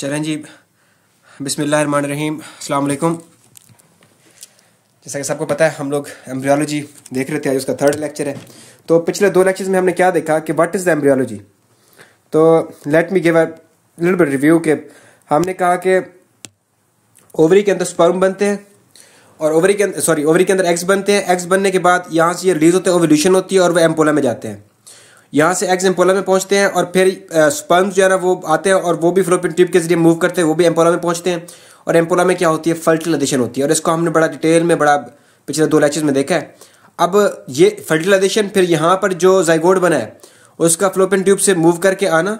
चलें जी बिसमान रहीम जैसा कि सबको पता है हम लोग एम्ब्रियोलॉजी देख रहे थे आज उसका थर्ड लेक्चर है तो पिछले दो लेक्चर्स में हमने क्या देखा कि व्हाट इज़ द एम्ब्रियोलॉजी तो let me give a little bit review के हमने कहा कि ओवरी के अंदर स्पर्म बनते हैं और ओवरी के अंदर सॉरी ओवरी के अंदर एग्स बनते हैं एग्स बनने के बाद यहाँ से ये रिलीज होते हैं ओवल्यूशन होती है और वह एम्पोला में जाते हैं यहाँ से एक्स एम्पोला में पहुँचते हैं और फिर स्पंज जो है ना वो आते हैं और वो भी फ्लोपिन ट्यूब के जरिए मूव करते हैं वो भी एम्पोला में पहुँचते हैं और एम्पोला में क्या होती है फर्टिलाइजेशन होती है और इसको हमने बड़ा डिटेल में बड़ा पिछले दो लैचेज में देखा है अब ये फर्टिलाइजेशन फिर यहाँ पर जो जाइगोड बना है उसका फ्लोपिन ट्यूब से मूव करके आना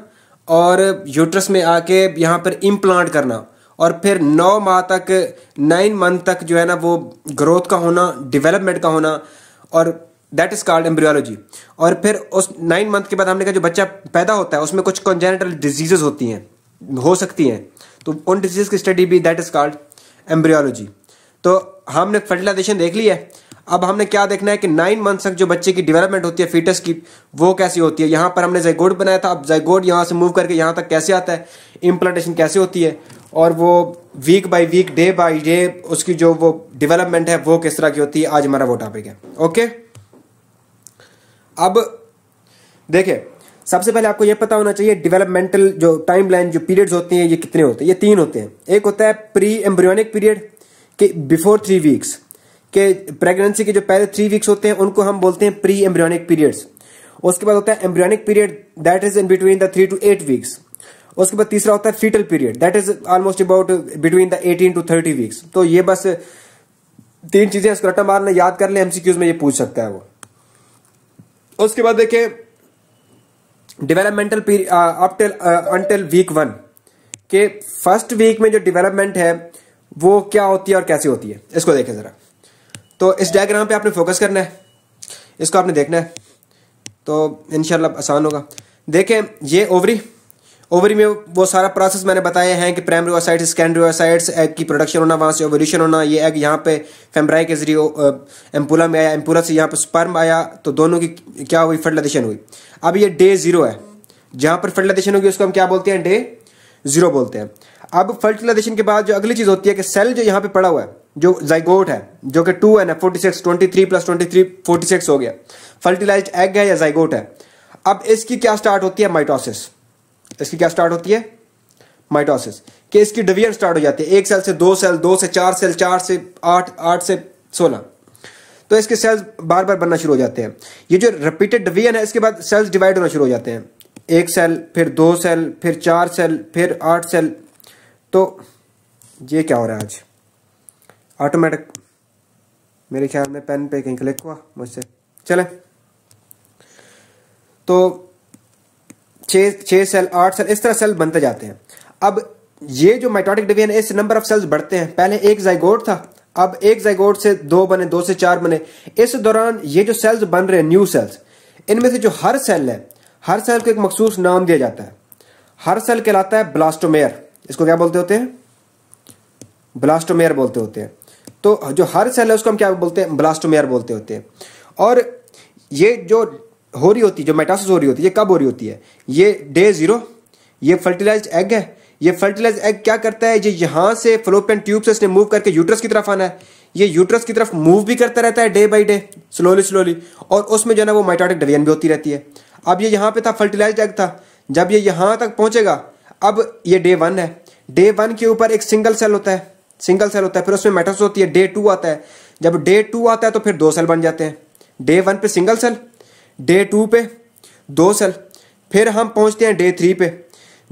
और यूट्रस में आके यहाँ पर इम्प्लांट करना और फिर नौ माह तक नाइन मंथ तक जो है ना वो ग्रोथ का होना डिवेलपमेंट का होना और दैट इज कॉल्ड एम्ब्रियोलॉजी और फिर उस नाइन मंथ के बाद हमने कहा जो बच्चा पैदा होता है उसमें कुछ कॉन्जेनेटल डिजीजेज होती हैं हो सकती हैं तो उन डिजीज की स्टडी भी दैट इज कॉल्ड एम्ब्रियोलॉजी तो हमने फर्टिलाइजेशन देख ली है अब हमने क्या देखना है कि नाइन मंथ तक जो बच्चे की डेवलपमेंट होती है फीटस की वो कैसी होती है यहाँ पर हमने जयगोड बनाया था अब जयगोड यहाँ से मूव करके यहाँ तक कैसे आता है इम्प्लांटेशन कैसे होती है और वो week by week day by day उसकी जो वो डेवलपमेंट है वो किस तरह की होती है आज हमारा वो टॉपिक है ओके अब देखे सबसे पहले आपको यह पता होना चाहिए डेवलपमेंटल जो टाइम लाइन जो पीरियड्स होते हैं ये कितने होते हैं ये तीन होते हैं एक होता है प्री एम्ब्रियोनिक पीरियड के बिफोर थ्री वीक्स के प्रेगनेंसी के जो पहले थ्री वीक्स होते हैं उनको हम बोलते हैं प्री एम्ब्रियोनिक पीरियड्स उसके बाद होता है embryonic period that is in between the three to eight weeks उसके बाद तीसरा होता है fetal period that is almost about between the eighteen to thirty weeks तो ये बस तीन चीजें उसको रटा मारना याद कर ले एमसीक्यूज में ये पूछ सकता है वो उसके बाद देखें developmental uptil until week one के फर्स्ट वीक में जो डेवलपमेंट है वो क्या होती है और कैसी होती है इसको देखें ज़रा तो इस डायग्राम पे आपने फोकस करना है इसको आपने देखना है तो इनशाला आसान होगा देखें ये ओवरी ओवरी में वो सारा प्रोसेस मैंने बताया है कि primary oocytes secondary oocytes egg की प्रोडक्शन होना वहाँ से ओवोल्यूशन होना ये एग यहाँ पे फेम्ब्राई के जरिए एम्पूला में आया एम्पूला से यहाँ पे स्पर्म आया तो दोनों की क्या हुई फर्टिलाइजेशन हुई अब ये डे जीरो है जहाँ पर फर्टिलाइजेशन होगी उसको हम क्या बोलते हैं डे जीरो बोलते हैं अब फर्टिलाइजेशन के बाद जो अगली चीज़ होती है कि सेल जो यहाँ पे पड़ा हुआ है जो जाइगोट है जो कि टू है ना forty six twenty three plus twenty three forty six हो गया फर्टिलाइज एग है या जाइगोट है अब इसकी क्या स्टार्ट होती है माइटोसिस तो इसकी क्या स्टार्ट होती है माइटोसिस के इसकी डिवीजन स्टार्ट हो जाती है एक सेल से दो सेल दो से चार सेल चार से आठ आठ से सोलह तो इसके सेल्स बार बार बनना शुरू हो जाते हैं ये जो रिपीटेड डिवीजन है इसके बाद सेल्स डिवाइड होना शुरू हो जाते हैं एक सेल फिर दो सेल फिर चार सेल फिर आठ सेल तो ये क्या हो रहा है आज ऑटोमेटिक मेरे ख्याल में पेन पे कहीं क्लिक हुआ मुझसे चले तो छह छः सेल आठ सेल इस तरह सेल बनते जाते हैं अब ये जो माइटोटिक डिवीजन इस नंबर ऑफ सेल्स बढ़ते हैं पहले एक जाइगोड था अब एक जाइगोड से दो बने दो से चार बने इस दौरान ये जो सेल्स बन रहे हैं न्यू सेल्स इनमें से जो हर सेल है हर सेल को एक मखसूस नाम दिया जाता है हर सेल कहलाता है ब्लास्टोमेयर इसको क्या बोलते होते हैं ब्लास्टोमेयर बोलते होते हैं तो जो हर सेल है उसको हम क्या बोलते हैं ब्लास्टोमेयर बोलते होते हैं और ये जो हो रही होती है जो मेटासिस हो रही होती है ये कब हो रही होती है ये डे जीरो ये फर्टिलाइज एग है ये फर्टिलाइज एग क्या करता है ये यहां से फ्लोपियन ट्यूब से इसने मूव करके यूट्रस की तरफ आना है ये यूट्रस की तरफ मूव भी करता रहता है day by day slowly slowly और उसमें जो है ना वो माइटोटिक डिवीजन भी होती रहती है अब ये यहां पे था फर्टिलाइज एग था जब ये यहां तक पहुंचेगा अब ये डे वन है डे वन के ऊपर एक सिंगल सेल होता है सिंगल सेल होता है फिर उसमें मेटासिस होती है डे टू आता है जब डे टू आता है तो फिर दो सेल बन जाते हैं डे वन पे सिंगल सेल डे टू पे दो सेल फिर हम पहुंचते हैं डे थ्री पे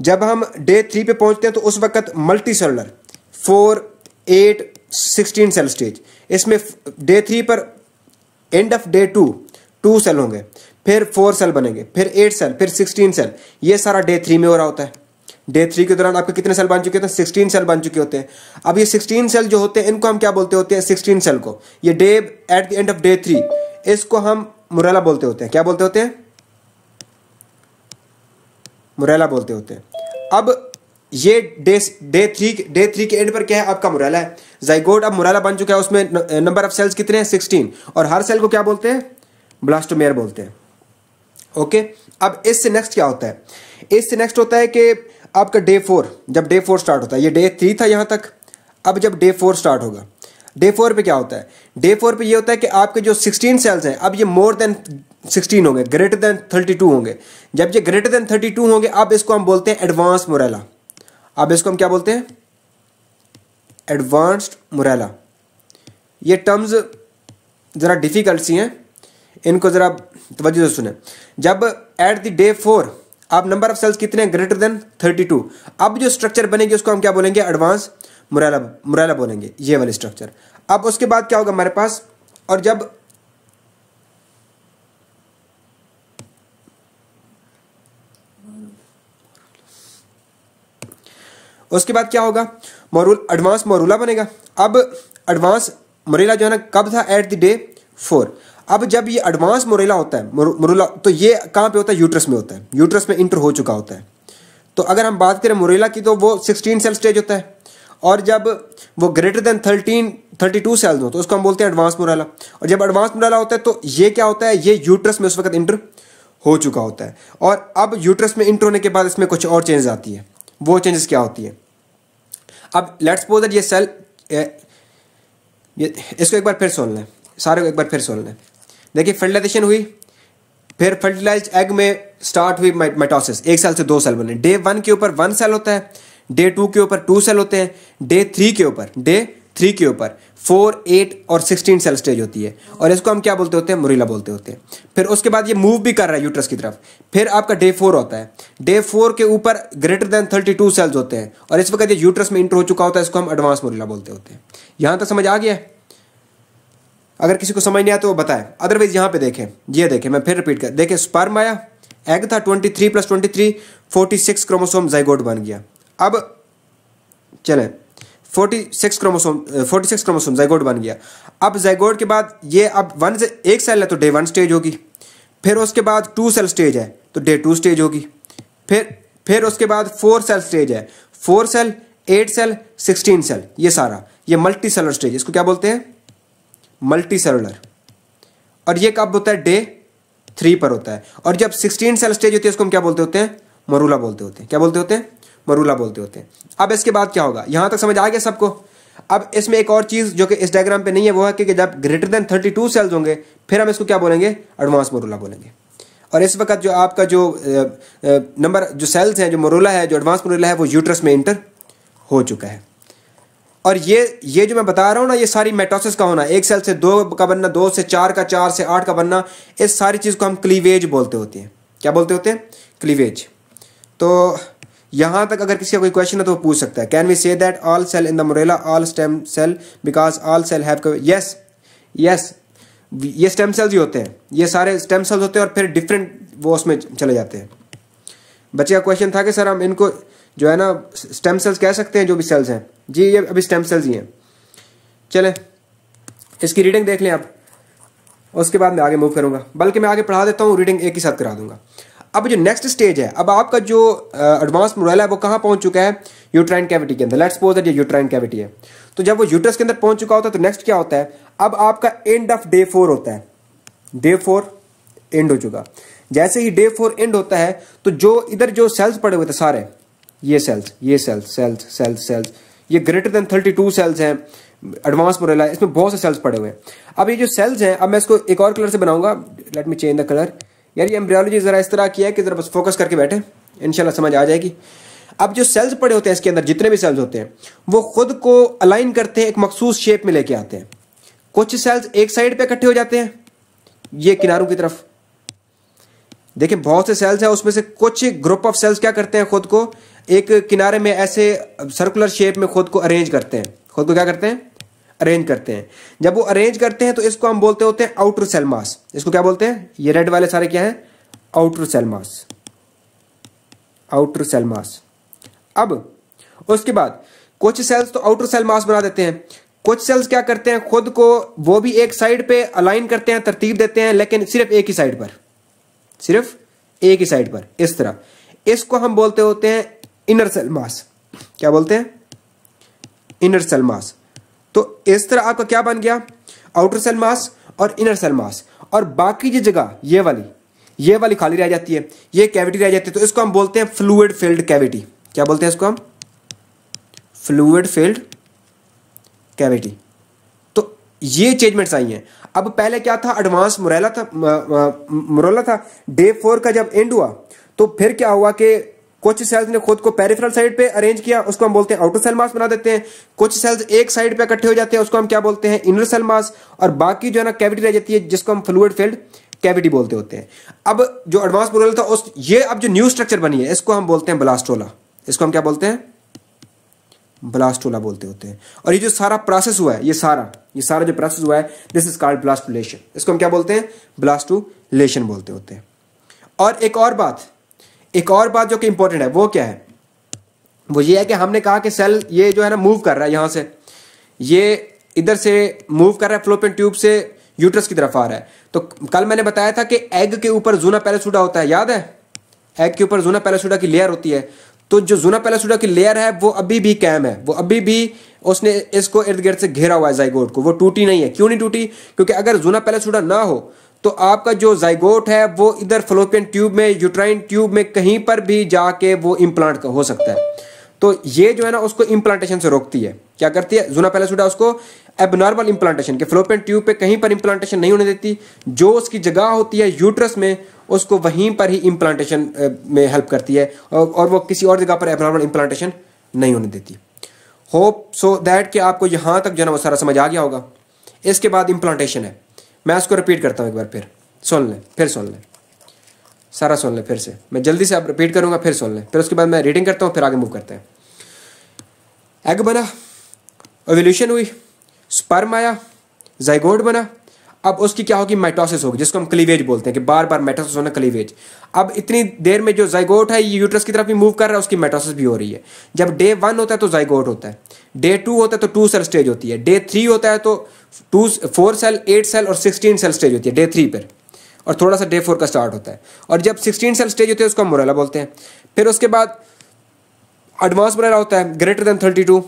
जब हम डे थ्री पे पहुंचते हैं तो उस वक्त multicellular four eight sixteen cell stage इसमें डे थ्री पर end of day two two cell होंगे फिर फोर सेल बनेंगे फिर एट सेल फिर सिक्सटीन सेल ये सारा डे थ्री में हो रहा होता है डे थ्री के दौरान आपके कितने सेल बन चुके होते हैं सिक्सटीन सेल बन चुके होते हैं अब ये सिक्सटीन सेल जो होते हैं इनको हम क्या बोलते होते हैं सिक्सटीन सेल को ये day at the end of day three इसको हम मुरैला बोलते होते हैं क्या बोलते होते हैं मुरैला बोलते होते हैं अब ये day day three day three के एंड पर क्या है आपका मुरैला है जाइगोड अब मुरैला बन चुका है उसमें नंबर ऑफ सेल्स कितने हैं सिक्सटीन और हर सेल को क्या बोलते हैं ब्लास्टोमेयर बोलते हैं ओके अब इससे नेक्स्ट क्या होता है इससे नेक्स्ट होता है कि आपका डे फोर जब डे फोर स्टार्ट होता है ये डे थ्री था यहां तक अब जब डे फोर स्टार्ट होगा डे फोर पे क्या होता है डे फोर पे ये होता है कि आपके जो सिक्सटीन सेल्स हैं अब ये मोर देन सिक्सटीन होंगे ग्रेटर देन थर्टी टू होंगे जब ये ग्रेटर देन थर्टी टू होंगे अब इसको हम बोलते हैं एडवांस मुरैला अब इसको हम क्या बोलते हैं एडवांस्ड मुरैला ये टर्म्स ज़रा डिफ़िकल्ट सी हैं इनको ज़रा तवज्जो से सुने जब एट द डे फोर अब नंबर ऑफ सेल्स कितने हैं ग्रेटर देन थर्टी टू अब जो स्ट्रक्चर बनेगी उसको हम क्या बोलेंगे एडवांस मुरैला मुरैला बोलेंगे ये वाले स्ट्रक्चर अब उसके बाद क्या होगा हमारे पास और जब उसके बाद क्या होगा मोरूल एडवांस मोरूला बनेगा अब एडवांस मुरेला जो है ना कब था एट द डे फोर अब जब ये एडवांस मुरेला होता है मुरुला तो ये कहाँ पे होता है यूट्रस में होता है यूट्रस में इंटर हो चुका होता है तो अगर हम बात करें मुरेला की तो वो सिक्सटीन सेल स्टेज होता है और जब वो greater than thirteen thirty two cells हो तो उसको हम बोलते हैं एडवांस मोराला और जब एडवांस मोराला होता है तो ये क्या होता है ये यूट्रस में उस वक्त इंटर हो चुका होता है और अब यूट्रस में इंटर होने के बाद इसमें कुछ और चेंजेस आती है वो चेंजेस क्या होती है अब लेट्स सपोज दैट ये सेल ये इसको एक बार फिर सुन लें सारे को एक बार फिर सुन लें देखिए फर्टिलाइजेशन हुई फिर फर्टिलाइज एग में स्टार्ट हुई माइटोसिस एक साल से दो साल बने डे वन के ऊपर वन सेल होता है डे टू के ऊपर टू सेल होते हैं डे थ्री के ऊपर डे थ्री के ऊपर फोर एट और सिक्सटीन सेल स्टेज होती है और इसको हम क्या बोलते होते हैं मुरीला बोलते होते हैं फिर उसके बाद ये मूव भी कर रहा है यूट्रस की तरफ फिर आपका डे फोर होता है डे फोर के ऊपर greater than thirty two cells होते हैं और इस वक्त ये यूट्रस में इंटर हो चुका होता है इसको हम एडवांस मुरीला बोलते होते हैं यहां तक समझ आ गया अगर किसी को समझ नहीं आया तो वो बताए अदरवाइज यहां पे देखें ये देखें मैं फिर रिपीट कर देखें स्पर्म आया एग था twenty three plus twenty three forty six chromosome zygote बन गया अब चले 46 क्रोमोसोम 46 क्रोमोसोम जयगोड बन गया अब जयगोड के बाद ये अब वन से एक सेल है तो डे वन स्टेज होगी फिर उसके बाद टू सेल स्टेज है तो डे टू स्टेज होगी फिर फिर उसके बाद फोर सेल स्टेज है four cell eight cell sixteen cell ये सारा ये मल्टी सेलर स्टेज इसको क्या बोलते हैं मल्टी सेलर और ये कब होता है डे थ्री पर होता है और जब सिक्सटीन सेल स्टेज होती है इसको हम क्या बोलते होते हैं मरूला बोलते होते हैं क्या बोलते होते हैं मरूला बोलते होते हैं अब इसके बाद क्या होगा यहाँ तक समझ आ गया सबको अब इसमें एक और चीज़ जो कि इस डायग्राम पे नहीं है वो है कि जब greater than thirty two cells होंगे फिर हम इसको क्या बोलेंगे एडवांस मरूला बोलेंगे और इस वक्त जो आपका जो नंबर जो सेल्स हैं जो मरूला है जो एडवांस मरूला है वो यूट्रस में इंटर हो चुका है और ये ये जो मैं बता रहा हूँ ना ये सारी मेटोसिस का होना एक सेल से दो का बनना दो से चार का चार से आठ का बनना इस सारी चीज़ को हम क्लीवेज बोलते होते हैं क्या बोलते होते हैं क्लीवेज तो यहां तक अगर किसी का कोई क्वेश्चन है तो वो पूछ सकता है can we say that all cell in the morula all stem cell because all cell have yes yes ये स्टेम सेल्स ही होते हैं ये सारे स्टेम सेल्स होते हैं और फिर डिफरेंट वो उसमें चले जाते हैं बच्चे का क्वेश्चन था कि सर हम इनको जो है ना स्टेम सेल्स कह सकते हैं जो भी सेल्स हैं जी ये अभी स्टेम सेल्स ही हैं चले इसकी रीडिंग देख लें आप उसके बाद मैं आगे मूव करूंगा बल्कि मैं आगे पढ़ा देता हूँ रीडिंग एक ही साथ करा दूंगा अब जो नेक्स्ट स्टेज है अब आपका जो एडवांस मोरल है वो कहां पहुंच चुका है यूट्राइन कैविटी के अंदर लेट्स सपोज दैट ये यूट्राइन कैविटी है तो जब वो यूट्रस के अंदर पहुंच चुका होता है तो नेक्स्ट क्या होता है अब आपका एंड ऑफ डे फोर होता है डे फोर एंड हो चुका जैसे ही डे फोर एंड होता है तो जो इधर जो सेल्स पड़े हुए थे सारे ये सेल्स ये सेल्स सेल्स सेल्स सेल्स ये greater than thirty two cells हैं एडवांस मोरेला इसमें बहुत से सेल्स पड़े हुए हैं अब ये जो सेल्स हैं अब मैं इसको एक और कलर से बनाऊंगा let me change the colour यार ये एम्ब्रियोलॉजी ज़रा इस तरह की है कि ज़रा बस फोकस करके बैठे इनशाला समझ आ जाएगी अब जो सेल्स पड़े होते हैं इसके अंदर जितने भी सेल्स होते हैं वो खुद को अलाइन करते हैं एक मखसूस शेप में लेके आते हैं कुछ सेल्स एक साइड पे इकट्ठे हो जाते हैं ये किनारों की तरफ देखिए बहुत से सेल्स हैं उसमें से कुछ ग्रुप ऑफ सेल्स क्या करते हैं खुद को एक किनारे में ऐसे सर्कुलर शेप में खुद को अरेंज करते हैं खुद को क्या करते हैं अरेंज करते हैं जब वो अरेंज करते हैं तो इसको हम बोलते होते हैं आउटर सेल मास इसको क्या बोलते हैं ये रेड वाले सारे क्या हैं outer cell mass outer cell mass अब उसके बाद कुछ सेल्स तो आउटर सेल मास बना देते हैं कुछ सेल्स क्या करते हैं खुद को वो भी एक साइड पे अलाइन करते हैं तरतीब देते हैं लेकिन सिर्फ एक ही साइड पर सिर्फ एक ही साइड पर इस तरह इसको हम बोलते होते हैं इनर सेल मास क्या बोलते हैं इनर सेल मास तो इस तरह आपका क्या बन गया आउटर सेल मास और इनर सेल मास और बाकी जो जगह ये वाली ये वाली खाली रह जाती है ये कैविटी रह जाती है तो इसको हम बोलते हैं फ्लूड फिल्ड कैविटी क्या बोलते हैं इसको हम फ्लूड फिल्ड कैविटी तो ये चेंजमेंट्स आई हैं अब पहले क्या था एडवांस मुरैला था मुरैला था डे फोर का जब एंड हुआ तो फिर क्या हुआ कि कुछ सेल्स ने खुद को पेरिफेरल साइड पे अरेंज किया उसको हम बोलते हैं आउटर सेल मास बना देते हैं कुछ सेल्स एक साइड पे इकट्ठे हो जाते हैं उसको हम क्या बोलते हैं इनर सेल मास और बाकी जो है ना कैविटी रह जाती है जिसको हम फ्लूड फील्ड कैविटी बोलते होते हैं अब जो एडवांस प्रोल था उस ये अब जो न्यू स्ट्रक्चर बनी है इसको हम बोलते हैं ब्लास्टोला इसको हम क्या बोलते हैं ब्लास्टोला बोलते होते हैं और ये जो सारा प्रोसेस हुआ है ये सारा ये सारा जो प्रोसेस हुआ है दिस इज कॉल्ड ब्लास्टुलेशन इसको हम क्या बोलते हैं ब्लास्टुलेशन बोलते होते हैं और एक और बात एक और बात जो कि इंपॉर्टेंट है वो क्या है वो ये है कि हमने कहा कि सेल ये जो है ना मूव कर रहा है यहां से ये इधर से मूव कर रहा है फ्लोपियन ट्यूब से यूट्रस की तरफ आ रहा है तो कल मैंने बताया था कि एग के ऊपर जूना पैरासूडा होता है याद है एग के ऊपर जूना पैरासूडा की लेयर होती है तो जो जूना पैलासूडा की लेयर है वो अभी भी कैम है वो अभी भी उसने इसको इर्द गिर्द से घेरा हुआ है जाइगोड को वो टूटी नहीं है क्यों नहीं टूटी क्योंकि अगर जूना पैलासूडा ना हो तो आपका जो जाइगोट है वो इधर फ्लोपियन ट्यूब में यूट्राइन ट्यूब में कहीं पर भी जाके वो इम्प्लांट हो सकता है तो ये जो है ना उसको इम्प्लांटेशन से रोकती है क्या करती है जूना सुटा उसको एबनॉर्मल इम्प्लांटेशन के फ्लोपियन ट्यूब पे कहीं पर इम्प्लांटेशन नहीं होने देती जो उसकी जगह होती है यूट्रस में उसको वहीं पर ही इम्प्लांटेशन में हेल्प करती है और वो किसी और जगह पर एबनॉर्मल इम्प्लांटेशन नहीं होने देती होप सो दैट कि आपको यहाँ तक जो है ना वो सारा समझ आ गया होगा इसके बाद इम्प्लांटेशन है मैं उसको रिपीट करता हूँ एक बार फिर सुन लें फिर सुन लें सारा सुन लें फिर से मैं जल्दी से आप रिपीट करूँगा फिर सुन लें फिर उसके बाद मैं रीडिंग करता हूँ फिर आगे मूव करते हैं एग बना ओवल्यूशन हुई स्पर्म आया जाइगोड बना अब उसकी क्या होगी माइटोसिस होगी जिसको हम क्लीवेज बोलते हैं कि बार बार माइटोसिस होना क्लीवेज अब इतनी देर में जो जाइगोट है ये यूट्रस की तरफ भी मूव कर रहा है उसकी माइटोसिस भी हो रही है जब डे वन होता है तो जाइगोट होता है डे टू होता है तो टू सेल स्टेज होती है डे थ्री होता है तो two four cell eight cell और सिक्सटीन सेल स्टेज होती है डे थ्री पर और थोड़ा सा डे फोर का स्टार्ट होता है और जब सिक्सटीन सेल स्टेज होती है उसको हम मुरैला बोलते हैं फिर उसके बाद एडवांस मुरैला होता है greater than thirty two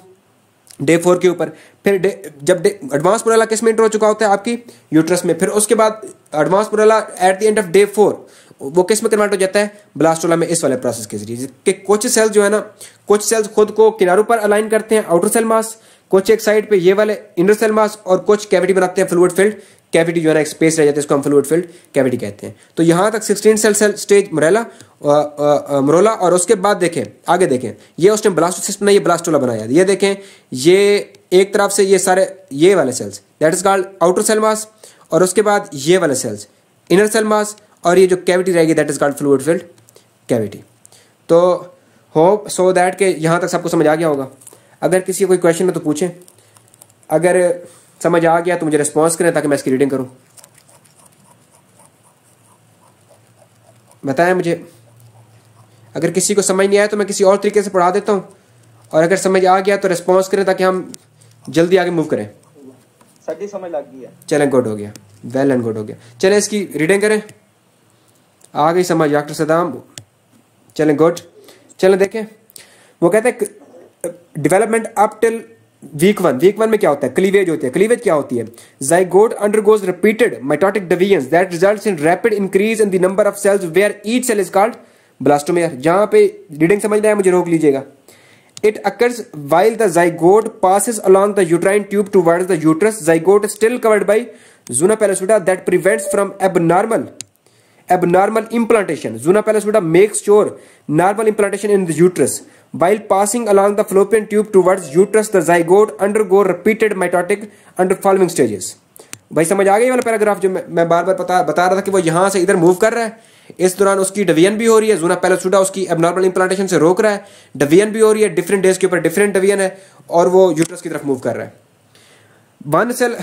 day four के ऊपर फिर डे जब डे एडवांस मुरैला किस में इंटर हो चुका होता है आपकी यूट्रस में फिर उसके बाद advance morula at the end of day four वो किस में कन्वर्ट हो जाता है ब्लास्टोला में इस वाले प्रोसेस के जरिए कि कुछ सेल्स जो है ना कुछ सेल्स खुद को किनारों पर अलाइन करते हैं आउटर सेल मास कुछ एक साइड पे ये वाले इंडोसेल मास और कुछ कैविटी बनाते हैं फ्लूड फील्ड कैविटी जो है ना स्पेस रह जाती है इसको हम फ्लूड फील्ड कैविटी कहते हैं तो यहाँ तक सिक्सटीन सेल सेल स्टेज मरेला मरोला और उसके बाद देखें आगे देखें ये उस टाइम ब्लास्टो सिस्टम ने यह ब्लास्टोला बनाया ये देखें ये एक तरफ से ये सारे ये वाले cells that is called outer cell mass और उसके बाद ये वाले सेल्स इनर सेल मास और ये जो कैविटी रहेगी that is called fluid filled cavity तो होप सो दैट के यहाँ तक सबको समझ आ गया होगा अगर किसी कोई क्वेश्चन है तो पूछें अगर समझ आ गया तो मुझे रिस्पॉन्स करें ताकि मैं इसकी रीडिंग करूं बताएं मुझे अगर किसी को समझ नहीं आया तो मैं किसी और तरीके से पढ़ा देता हूं और अगर समझ आ गया तो रिस्पॉन्स करें ताकि हम जल्दी आगे मूव करें सदी समझ लग गई है चलें गुड हो गया वेल एंड गुड हो गया चलें इसकी रीडिंग करें आ गई समझ डॉक्टर सदाम चलें गुड चलें देखें वो कहते हैं development up till week one week one में क्या होता है क्लीवेज होती है क्लीवेज क्या होती है zygote undergoes repeated mitotic division that results in rapid increase in the number of cells where each cell is called blastomere जहां पे रीडिंग समझ रहे मुझे रोक लीजिएगा it occurs while the zygote passes along the uterine tube toward the uterus zygote still covered by zona pellucida that prevents from abnormal abnormal implantation zona pellucida makes sure normal implantation in the uterus While passing along the fallopian tube towards uterus, the zygote undergo repeated mitotic under following stages. भाई समझ आ गई वाला paragraph जो मैं, मैं बार बार बता बता रहा था कि वो यहाँ से इधर मूव कर रहा है इस दौरान उसकी डिवीजन भी हो रही है जूना पहले सुडा उसकी एबनॉर्मल इंप्लांटेशन से रोक रहा है डिवीजन भी हो रही है डिफरेंट डेज के ऊपर डिफरेंट डिवीजन है और वो यूट्रस की तरफ मूव कर रहा है one cell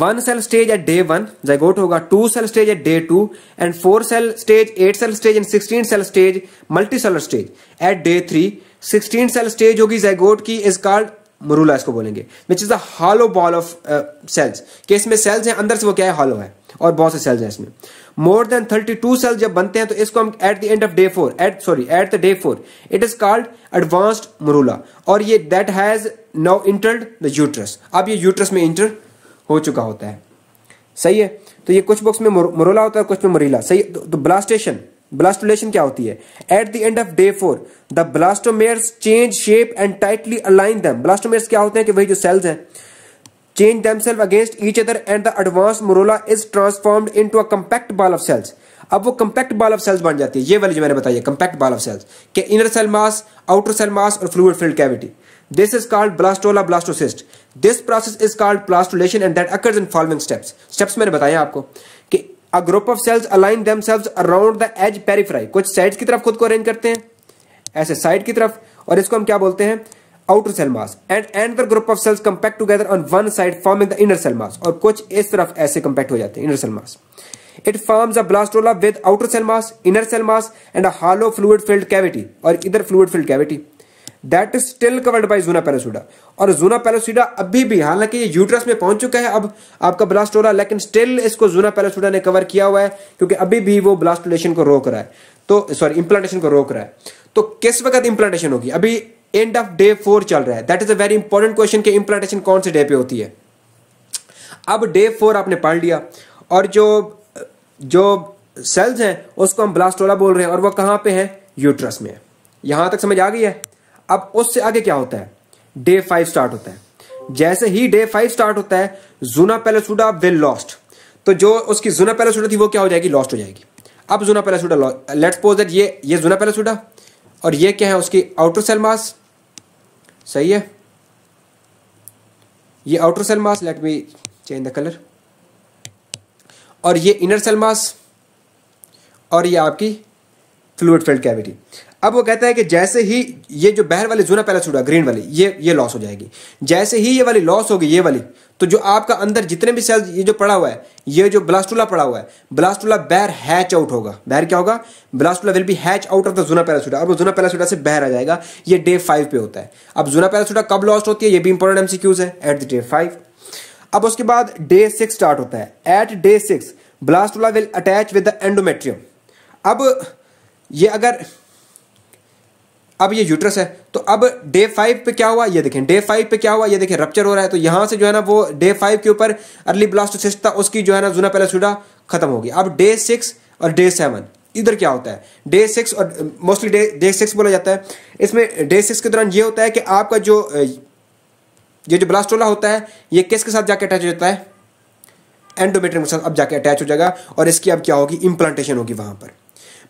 one cell stage at day one zygote होगा two cell stage at day two and four cell stage eight cell stage and sixteen cell stage multicellular stage at day three sixteen cell stage होगी zygote की is called morula इसको बोलेंगे which is the hollow ball of cells कि इसमें sales हैं अंदर से वो क्या है हॉलो है और बहुत से सेल्स हैं इसमें more than thirty two cells जब बनते हैं तो इसको हम at the end of day four at sorry at the day four it is called advanced morula और ये that has now entered the uterus अब ये यूट्रस में इंटर हो चुका होता है सही है तो ये कुछ बुक्स में मोरोला होता है कुछ में मोरीला सही तो, तो ब्लास्टेशन ब्लास्टोलेशन क्या होती है at the end of day four the blastomere change shape and tightly align them blastomere क्या होते हैं कि वही जो सेल्स हैं change them selves against each other and the advance morula is transform into a compact ball of cells अब वो compact ball of sales बन जाती है ये वाली जो मैंने बताई है कंपैक्ट बॉल ऑफ सेल्स के inner cell mass outer cell mass और fluid filled cavity This is called blastola blastocyst. This process is called plastulation and that occurs in following steps. Steps मैंने बताया आपको कि a group of cells align themselves around the edge periphery. कुछ sides की तरफ खुद को arrange करते हैं ऐसे साइड की तरफ और इसको हम क्या बोलते हैं outer cell mass and and group of cells compact together on one side forming the inner cell mass और कुछ इस तरफ ऐसे कंपैक्ट हो जाते हैं inner cell mass it forms a blastula with outer cell mass inner cell mass and a hollow fluid filled cavity और इधर fluid filled cavity that is still covered by zona pellucida और zona पैरासीडा अभी भी हालांकि ये uterus में पहुंच चुका है अब आपका ब्लास्ट हो रहा है लेकिन स्टिल इसको जूना पैरासीडा ने कवर किया हुआ है क्योंकि अभी भी वो ब्लास्टोलेशन को रोक रहा है तो सॉरी इंप्लांटेशन को रोक रहा है तो किस वक्त इंप्लांटेशन होगी अभी एंड ऑफ डे फोर चल रहा है that is a very important question कि इंप्लांटेशन कौन से डे पे होती है अब डे फोर आपने पढ़ लिया और जो जो सेल्स हैं उसको हम ब्लास्टोला बोल रहे हैं और वो कहां पे हैं यूट्रस में यहां तक समझ आ गई है अब उससे आगे क्या होता है डे फाइव स्टार्ट होता है जैसे ही डे फाइव स्टार्ट होता है जूना पेलासूडा विल लॉस्ट तो जो उसकी जूना पेलासूडा थी वो क्या हो जाएगी लॉस्ट हो जाएगी अब zona pellucida let's suppose that ये ये जूना पेलासूडा और ये क्या है उसकी आउटर सेल मास सही है ये outer cell mass let me change the colour और ये इनर सेल मास और ये आपकी फ्लूड फिल्ड कैविटी अब वो कहता है कि जैसे ही ये जो बहर वाली जोना पैरासूट ग्रीन वाली ये ये लॉस हो जाएगी जैसे ही ये वाली लॉस होगी ये वाली तो जो आपका अंदर जितने भी सेल्स ये जो पड़ा हुआ है ये जो ब्लास्टुला पड़ा हुआ है ब्लास्टुला बैर हैच आउट होगा बैर क्या होगा blastula will be hatch out of the zona pellucida और वो जूना पैरासूटा से बहर आ जाएगा ये डे फाइव पे होता है अब जूना पैरासूटा कब लॉस्ट होती है ये भी इंपॉर्टेंट एमसीक्यूज है एट द डे फाइव अब उसके बाद डे सिक्स स्टार्ट होता है at day six blastula will attach with the endometrium अब ये अगर अब ये यूट्रस है तो अब डे फाइव पे क्या हुआ ये देखें डे फाइव पे क्या हुआ ये देखें रप्चर हो रहा है तो यहां से जो है ना वो डे फाइव के ऊपर अर्ली ब्लास्टोसिस्ट था उसकी जो है ना जूना पेलासूडा खत्म होगी अब डे सिक्स और डे सेवन इधर क्या होता है डे सिक्स और मोस्टली डे सिक्स बोला जाता है इसमें डे सिक्स के दौरान यह होता है कि आपका जो ये जो ब्लास्टोला होता है ये किसके साथ जाके अटैच हो जाता है एंडोमेट्रियम के साथ अब जाके अटैच हो जाएगा और इसकी अब क्या होगी इम्प्लांटेशन होगी वहां पर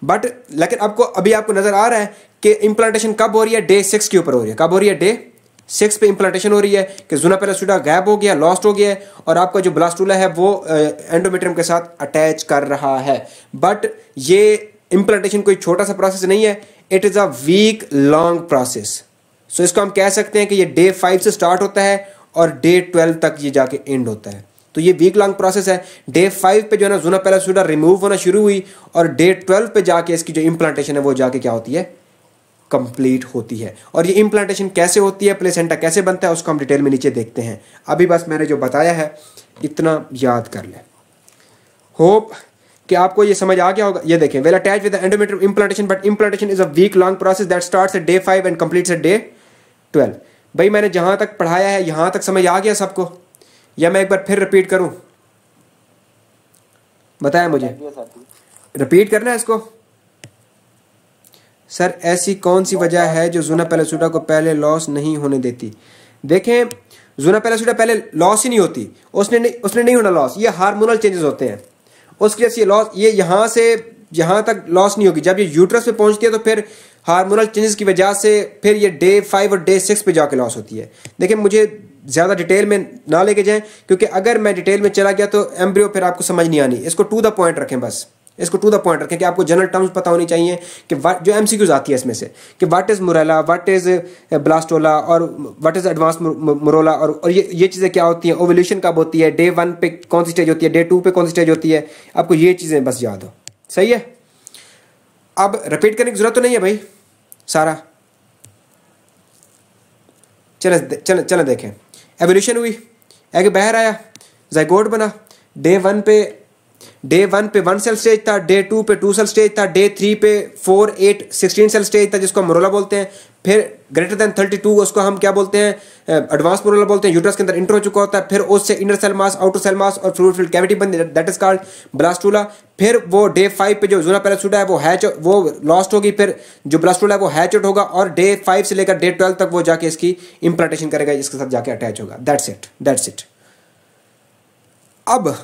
बट लेकिन आपको अभी आपको नज़र आ रहा है कि इम्प्लांटेशन कब हो रही है डे सिक्स के ऊपर हो रही है कब हो रही है डे सिक्स पे इम्प्लांटेशन हो रही है कि जूना पैरासूटा गैप हो गया लॉस्ट हो गया है और आपका जो ब्लास्टूला है वो एंडोमेट्रियम के साथ अटैच कर रहा है बट ये इम्प्लांटेशन कोई छोटा सा प्रोसेस नहीं है it is a week long process so इसको हम कह सकते हैं कि ये डे फाइव से स्टार्ट होता है और डे ट्वेल्व तक ये जाके एंड होता है तो ये वीक लॉन्ग प्रोसेस है डे फाइव पे जो है ना जूना पैलासुडा रिमूव होना शुरू हुई और डे ट्वेल्व पे जाके इसकी जो इम्प्लांटेशन है वो जाके क्या होती है कंप्लीट होती है और ये इम्प्लांटेशन कैसे होती है प्लेसेंटा कैसे बनता है उसको हम डिटेल में नीचे देखते हैं अभी बस मैंने जो बताया है इतना याद कर लें होप कि आपको ये समझ आ गया होगा ये देखें will attach with endometrium implantation but implantation is a week long process that starts day five and completes day twelve भाई मैंने जहां तक पढ़ाया है यहां तक समझ आ गया सबको या मैं एक बार फिर रिपीट करूं बताया मुझे रिपीट करना है इसको सर ऐसी कौन सी वजह है जो जूना पैलासुडा को पहले लॉस नहीं होने देती देखें जूना पैलासुडा पहले लॉस ही नहीं होती उसने नहीं उसने नहीं होना लॉस ये हार्मोनल चेंजेस होते हैं उसकी वजह से लॉस ये यहां से यहां तक लॉस नहीं होगी जब ये यूट्रस पे पहुंचती है तो फिर हार्मोनल चेंजेस की वजह से फिर ये डे फाइव और डे सिक्स पे जाके लॉस होती है देखिए मुझे ज़्यादा डिटेल में ना लेके जाएं क्योंकि अगर मैं डिटेल में चला गया तो एम्ब्रियो फिर आपको समझ नहीं आनी इसको टू द पॉइंट रखें बस इसको टू द पॉइंट रखें कि आपको जनरल टर्म्स पता होनी चाहिए कि जो एम आती है इसमें से कि what is morula what is blastula और वाट इज़ एडवांस मुरोला और, और ये ये चीज़ें क्या होती हैं ओवल्यूशन कब होती है डे वन पे कौन सी स्टेज होती है डे टू पे कौन सी स्टेज होती है आपको ये चीज़ें बस याद हो सही है अब रिपीट करने की जरूरत तो नहीं है भाई सारा चले चले चले देखें एवोल्यूशन हुई एग बहर आया जैगोड बना डे वन पे डे वन पे वन सेल स्टेज था डे टू पे टू सेल स्टेज था डे थ्री पे four eight sixteen cell stage था जिसको हम मोरोला बोलते हैं फिर ग्रेटर देन थर्टी टू उसको हम क्या बोलते हैं एडवांस मोरोला बोलते हैं यूटरस के अंदर इंटर हो चुका होता है फिर उससे inner cell mass outer cell mass और फ्लूड फिल्ड कैविटी बन दैट इज कॉल्ड ब्लास्टूला फिर वो डे फाइव पे जो जूना पैरासूटा है वो हैच वो लॉस्ट होगी फिर जो ब्लास्टूला है वो हैच आउट होगा और डे फाइव से लेकर डे ट्वेल्व तक वो जाके इसकी इंप्लांटेशन करेगा इसके साथ जाके अटैच होगा दैट्स इट दैट्स इट अब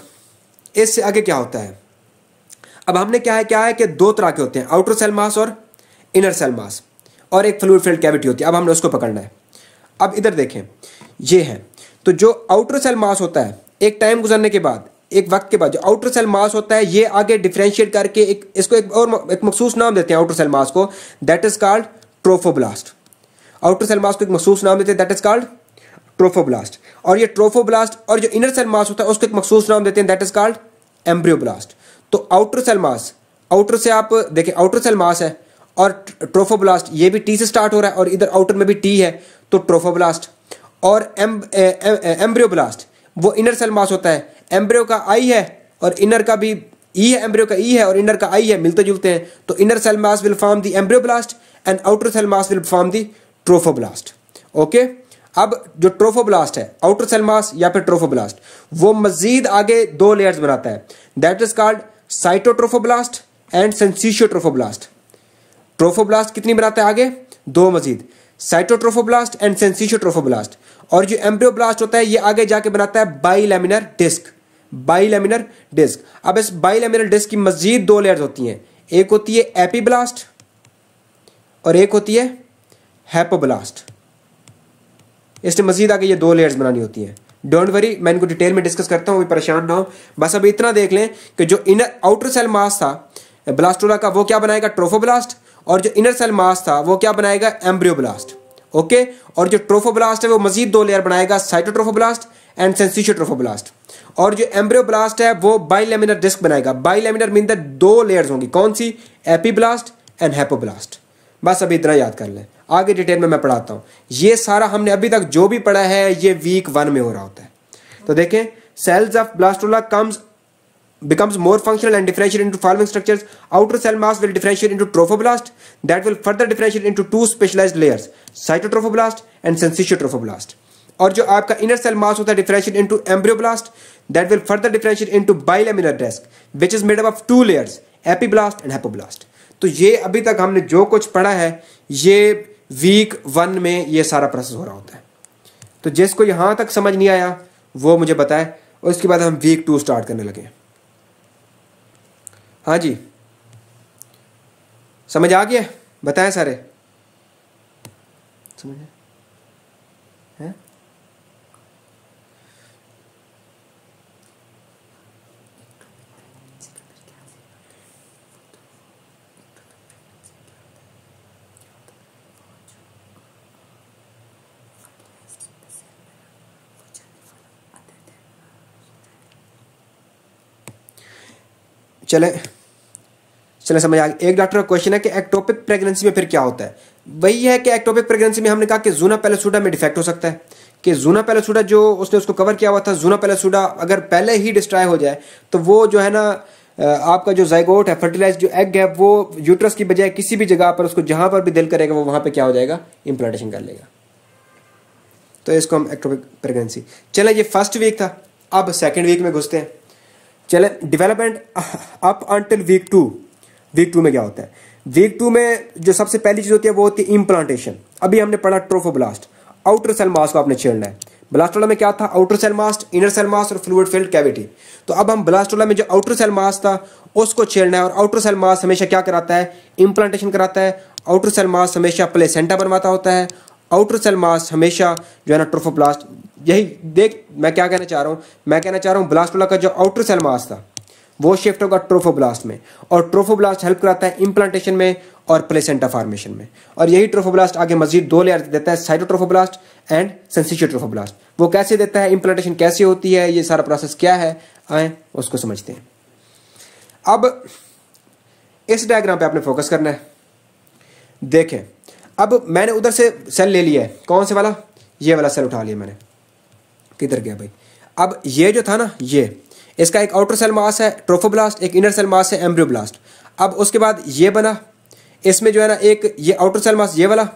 इससे आगे क्या होता है अब हमने क्या है क्या है कि दो तरह के होते हैं आउटर सेल मास और इनर सेल मास और एक फ्लूड फील्ड कैविटी होती है अब हमने उसको पकड़ना है अब इधर देखें ये है तो जो आउटर सेल मास होता है एक टाइम गुजरने के बाद एक वक्त के बाद जो आउटर सेल मास होता है ये आगे डिफ्रेंशिएट करके एक इसको एक और एक मखसूस नाम देते हैं आउटर सेल मास को that is called trophoblast outer cell mass को एक मखसूस नाम देते हैं दैट इज कॉल्ड ट्रोफोब्लास्ट और ये ट्रोफोब्लास्ट और जो इनर सेल मास होता है उसको एक मखसूस नाम देते हैं दैट इज कॉल्ड एम्ब्रियोब्लास्ट तो आउटर सेल मास आउटर से आप देखें आउटर सेल मास है और ट्रोफोब्लास्ट ये भी टी से स्टार्ट हो रहा है और इधर आउटर में भी टी है तो ट्रोफोब्लास्ट और एम्ब्रियोब्लास्ट वो इनर सेल मास होता है एम्ब्रियो का आई है और इनर का भी ई e है एम्ब्रियो का ई e है और इनर का आई है मिलते जुलते हैं तो inner cell mass will form the embryoblast and outer cell mass will form the trophoblast okay अब जो ट्रोफोब्लास्ट है आउटर सेल मास या फिर ट्रोफोब्लास्ट वो मजीद आगे दो लेयर्स बनाता है that is called cytotrophoblast and syncytiotrophoblast trophoblast कितनी बनाता है आगे दो मजीद साइटोट्रोफोब्लास्ट एंड सेंसिशियोट्रोफोब्लास्ट और जो एम्ब्रियोब्लास्ट होता है ये आगे जाके बनाता है बाईलेमिनर डिस्क बाईलेमिनर डिस्क अब इस बाईलेमिनर डिस्क की मजीद दो लेयर्स होती हैं एक होती है एपीब्लास्ट और एक होती है हैपोब्लास्ट इसने मजीद आगे ये दो लेयर्स बनानी होती हैं डोंट वरी मैं इनको डिटेल में डिस्कस करता हूँ परेशान ना हो बस अब इतना देख लें कि जो इनर आउटर सेल मास था ब्लास्टोरा का वो क्या बनाएगा ट्रोफोब्लास्ट और जो इनर सेल मास था वो क्या बनाएगा एम्ब्रियोब्लास्ट ओके और जो ट्रोफोब्लास्ट है वो मजीद दो लेयर बनाएगा साइटोट्रोफोब्लास्ट एंड ट्रोफोब्लास्ट और जो एम्ब्रियोब्लास्ट है वो बाइलेमिनर डिस्क बनाएगा बाइलेमिनर मीन दो लेयर्स होंगी कौन सी एपीब्लास्ट एंड हैपोब्लास्ट बस अभी इतना याद कर लें आगे डिटेल में मैं पढ़ाता हूँ ये सारा हमने अभी तक जो भी पढ़ा है ये वीक वन में हो रहा होता है तो देखें cells of blastula comes becomes more functional and differentiate into following structures. Outer cell mass will differentiate into trophoblast that will further differentiate into two specialized layers, cytotrophoblast and syncytiotrophoblast. और जो आपका इनर सेल मास होता है differentiate into embryoblast that will further differentiate into bilaminar disc which is made up of two layers epiblast and hypoblast तो ये अभी तक हमने जो कुछ पढ़ा है ये वीक वन में ये सारा प्रोसेस हो रहा होता है तो जिसको यहाँ तक समझ नहीं आया वो मुझे बताए और इसके बाद हम वीक टू स्टार्ट करने लगे हाँ जी समझ आ गया बताएं सारे समझ हैं चले चले समझ आ गया एक डॉक्टर का क्वेश्चन है कि एक्टोपिक प्रेगनेंसी में फिर क्या होता है वही है कि एक्टोपिक प्रेगनेंसी में हमने कहा कि जूना पैलेसूडा में डिफेक्ट हो सकता है कि जूना पैलेसूडा जो उसने उसको कवर किया हुआ था जूना पैलेसूडा अगर पहले ही डिस्ट्रॉय हो जाए तो वो जो है ना आपका जो जयगोट है फर्टिलाइज जो एग है वो यूट्रस की बजाय किसी भी जगह पर उसको जहां पर भी दिल करेगा वो वहां पर क्या हो जाएगा इम्प्लांटेशन कर लेगा तो इसको हम एक्टोपिक प्रेगनेंसी चले ये फर्स्ट वीक था अब सेकेंड वीक में घुसते हैं चले development up until week two week two में क्या होता है वीक टू में जो सबसे पहली चीज होती है वो होती है इम्प्लांटेशन अभी हमने पढ़ा ब्लास्ट आउटर सेल मास को आपने छेड़ना है ब्लास्टोला में क्या था outer cell mass inner cell mass और फ्लूड फील्ड कैविटी तो अब हम ब्लास्टोला में जो आउटर सेल मास था उसको छेड़ना है और आउटर सेल मास हमेशा क्या कराता है इम्प्लांटेशन कराता है आउटर सेल मास हमेशा प्लेसेंटा बनवाता होता है आउटर सेल मास हमेशा जो है ना ट्रोफोब्लास्ट यही देख मैं क्या कहना चाह रहा हूँ मैं कहना चाह रहा हूँ ब्लास्टोला का जो आउटर सेल मास था वो शिफ्ट होगा ट्रोफोब्लास्ट में और ट्रोफोब्लास्ट हेल्प कराता है इम्प्लांटेशन में और प्लेसेंटा फॉर्मेशन में और यही ट्रोफोब्लास्ट आगे मजीद दो लेयर देता है साइटोट्रोफोब्लास्ट एंड सेंसिटिव वो कैसे देता है इम्प्लांटेशन कैसे होती है ये सारा प्रोसेस क्या है आए उसको समझते हैं अब इस डायग्राम पर आपने फोकस करना है देखें अब मैंने उधर से सेल ले लिया है कौन से वाला ये वाला सेल उठा लिया मैंने किधर गया भाई अब ये जो था ना ये इसका एक आउटर सेल मास है ट्रोफोब्लास्ट एक इनर सेल मास है एम्ब्रियोब्लास्ट अब उसके बाद ये बना इसमें जो है ना एक ये आउटर सेल मास ये वाला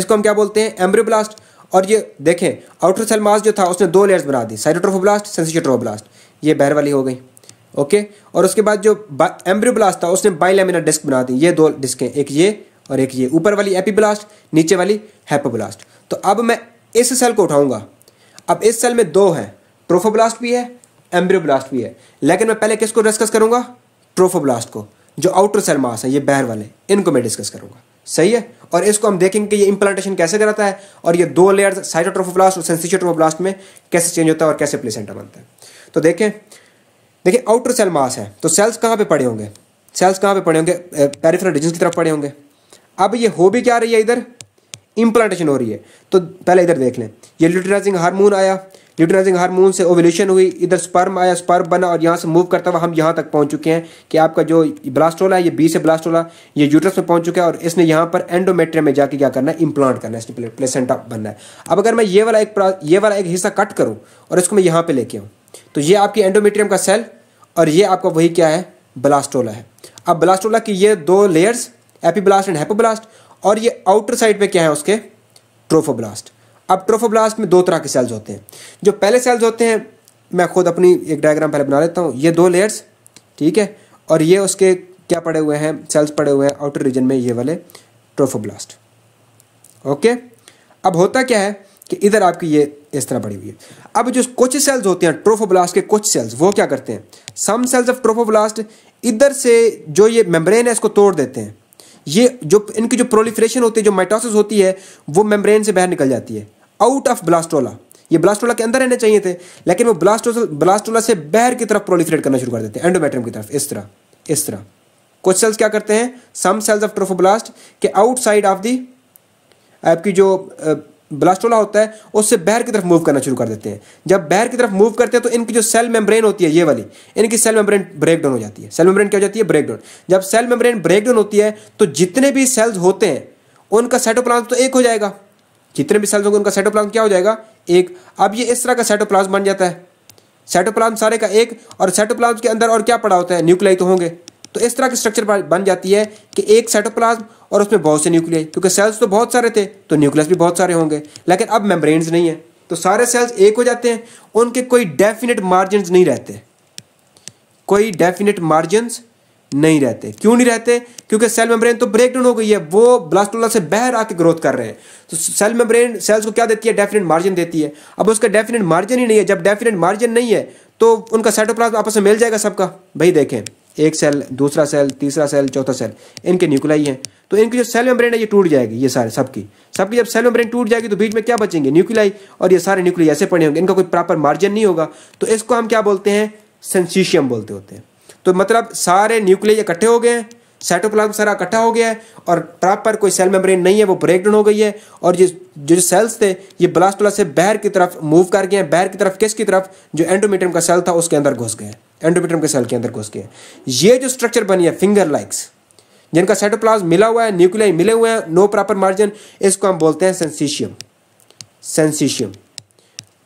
इसको हम क्या बोलते हैं एम्ब्रियोब्लास्ट और ये देखें आउटर सेल मास जो था उसने दो लेयर्स बना दी साइटोट्रोफोब्लास्ट सेंसिचोट्रोब्लास्ट ये बहर वाली हो गई ओके और उसके बाद जो एम्ब्रियोब्लास्ट था उसने बाइलेमिनर डिस्क बना दी ये दो डिस्कें एक ये और एक ये ऊपर वाली एपीब्लास्ट नीचे वाली हैपोब्लास्ट तो अब मैं इस सेल को उठाऊंगा अब इस सेल में दो है ट्रोफोब्लास्ट भी है एम्ब्रियोब्लास्ट भी है लेकिन मैं पहले किसको डिस्कस करूंगा ट्रोफोब्लास्ट को जो आउटर सेल मास है ये बहर वाले इनको मैं डिस्कस करूंगा सही है और इसको हम देखेंगे कि ये इम्प्लांटेशन कैसे कराता है और ये दो लेयर साइटोट्रोफोब्लास्ट और सेंसिचोट्रोफोब्लास्ट में कैसे चेंज होता है और कैसे प्लेसेंटा बनता है तो देखें देखिए आउटर सेल मास है तो सेल्स कहाँ पे पड़े होंगे सेल्स कहाँ पे पड़े होंगे पेरिफेरल रीजन की तरफ पड़े होंगे अब ये हो भी क्या रही है इधर इम्प्लांटेशन हो रही है तो पहले इधर देख लें ये ल्यूटिनाइजिंग हार्मोन आया ल्यूटिनाइजिंग हार्मोन से ओवल्यूशन हुई इधर स्पर्म आया स्पर्म बना और यहाँ से मूव करता हुआ हम यहाँ तक पहुँच चुके हैं कि आपका जो ब्लास्टोला है ये बी से ब्लास्टोला ये यूट्रस में पहुँच चुका है और इसने यहाँ पर एंडोमेट्रिया में जाके क्या करना है इम्प्लांट करना है इसने प्लेसेंटा बनना है अब अगर मैं ये वाला एक ये वाला एक हिस्सा कट करूँ और इसको मैं यहाँ पर लेके आऊँ तो ये आपकी एंडोमेट्रियम का सेल और ये आपका वही क्या है ब्लास्टोला है अब ब्लास्टोला की ये दो लेयर्स ब्लास्ट एंड हैपोब्लास्ट और ये आउटर साइड पे क्या है उसके ट्रोफोब्लास्ट अब ट्रोफोब्लास्ट में दो तरह के सेल्स होते हैं जो पहले सेल्स होते हैं मैं खुद अपनी एक डायग्राम पहले बना लेता हूँ ये दो लेयर्स ठीक है और ये उसके क्या पड़े हुए हैं सेल्स पड़े हुए हैं आउटर रीजन में ये वाले ट्रोफोब्लास्ट ओके अब होता क्या है कि इधर आपकी ये इस तरह पड़ी हुई है अब जो कुछ सेल्स होते हैं ट्रोफोब्लास्ट के कुछ सेल्स वो क्या करते हैं सम सेल्स ऑफ ट्रोफोब्लास्ट इधर से जो ये मेम्ब्रेन है इसको तोड़ देते हैं ये जो इनकी जो प्रोलिफ्रेशन होती है जो माइटोसिस होती है वो मेम्ब्रेन से बाहर निकल जाती है आउट ऑफ ब्लास्टोला ये ब्लास्टोला के अंदर रहने चाहिए थे लेकिन वो ब्लास्टो ब्लास्टोला से बाहर की तरफ प्रोलीफ्रेट करना शुरू कर देते हैं एंडोमेट्रियम की तरफ इस तरह इस तरह कुछ सेल्स क्या करते हैं सम सेल्स ऑफ ट्रोफोब्लास्ट के आउटसाइड ऑफ दी आपकी जो ब्लास्टोला होता है उससे बैर की तरफ मूव करना शुरू कर देते हैं जब बैर की तरफ मूव करते हैं तो इनकी जो सेल मेम्ब्रेन होती है ये वाली इनकी सेल मेम्ब्रेन ब्रेक डाउन हो जाती है सेल मेम्ब्रेन क्या हो जाती है ब्रेक डाउन जब सेल मेम्ब्रेन डाउन होती है तो जितने भी सेल्स होते हैं उनका साइटोप्लाज्म तो एक हो जाएगा जितने भी सेल्स होंगे उनका साइटोप्लाज्म क्या हो जाएगा एक अब ये इस तरह का साइटोप्लाज्म बन जाता है साइटोप्लाज्म सारे का एक और साइटोप्लाज्म के अंदर और क्या पड़ा होता है न्यूक्लियाई तो होंगे तो इस तरह की स्ट्रक्चर बन जाती है कि एक साइटोप्लाज्म और उसमें बहुत से न्यूक्लियाई क्योंकि सेल्स तो बहुत सारे थे तो न्यूक्लियस भी बहुत सारे होंगे लेकिन अब मेम्ब्रेन्स नहीं है तो सारे सेल्स एक हो जाते हैं उनके कोई डेफिनेट मार्जिन नहीं रहते कोई डेफिनेट मार्जिन नहीं रहते क्यों नहीं रहते क्योंकि सेल मेम्ब्रेन तो ब्रेक डाउन हो गई है वो ब्लास्टोला से बाहर आके ग्रोथ कर रहे हैं तो सेल मेम्ब्रेन सेल्स को क्या देती है डेफिनेट मार्जिन देती है अब उसका डेफिनेट मार्जिन ही नहीं है जब डेफिनेट मार्जिन नहीं है तो उनका साइटोप्लाज्म आपस में मिल जाएगा सबका भाई देखें एक सेल दूसरा सेल तीसरा सेल चौथा सेल इनके न्यूक्लियाई हैं तो इनकी जो सेल मेम्ब्रेन है ये टूट जाएगी ये सारे सबकी सबकी जब सेल मेम्ब्रेन टूट जाएगी तो बीच में क्या बचेंगे न्यूक्लियाई और ये सारे न्यूक्लियाई ऐसे पड़े होंगे इनका कोई प्रॉपर मार्जिन नहीं होगा तो इसको हम क्या बोलते हैं सेंसीशियम बोलते होते हैं तो मतलब सारे न्यूक्लियाई इकट्ठे हो गए हैं साइटोप्लाज्म सारा इकट्ठा हो गया है और प्रॉपर कोई सेल मेम्ब्रेन नहीं है वो डाउन हो गई है और जिस जो सेल्स थे ये ब्लास्टोला से बाहर की तरफ मूव कर गए हैं बाहर की तरफ किस की तरफ जो एंडोमीटियम का सेल था उसके अंदर घुस गए हैं एंडोपिट्रम के सेल के अंदर घुस के ये जो स्ट्रक्चर बनी है फिंगर लाइक्स जिनका साइटोप्लाज्म मिला हुआ है न्यूक्लियाई मिले हुए हैं नो प्रॉपर मार्जिन इसको हम बोलते हैं सेंसिशियम सेंसिशियम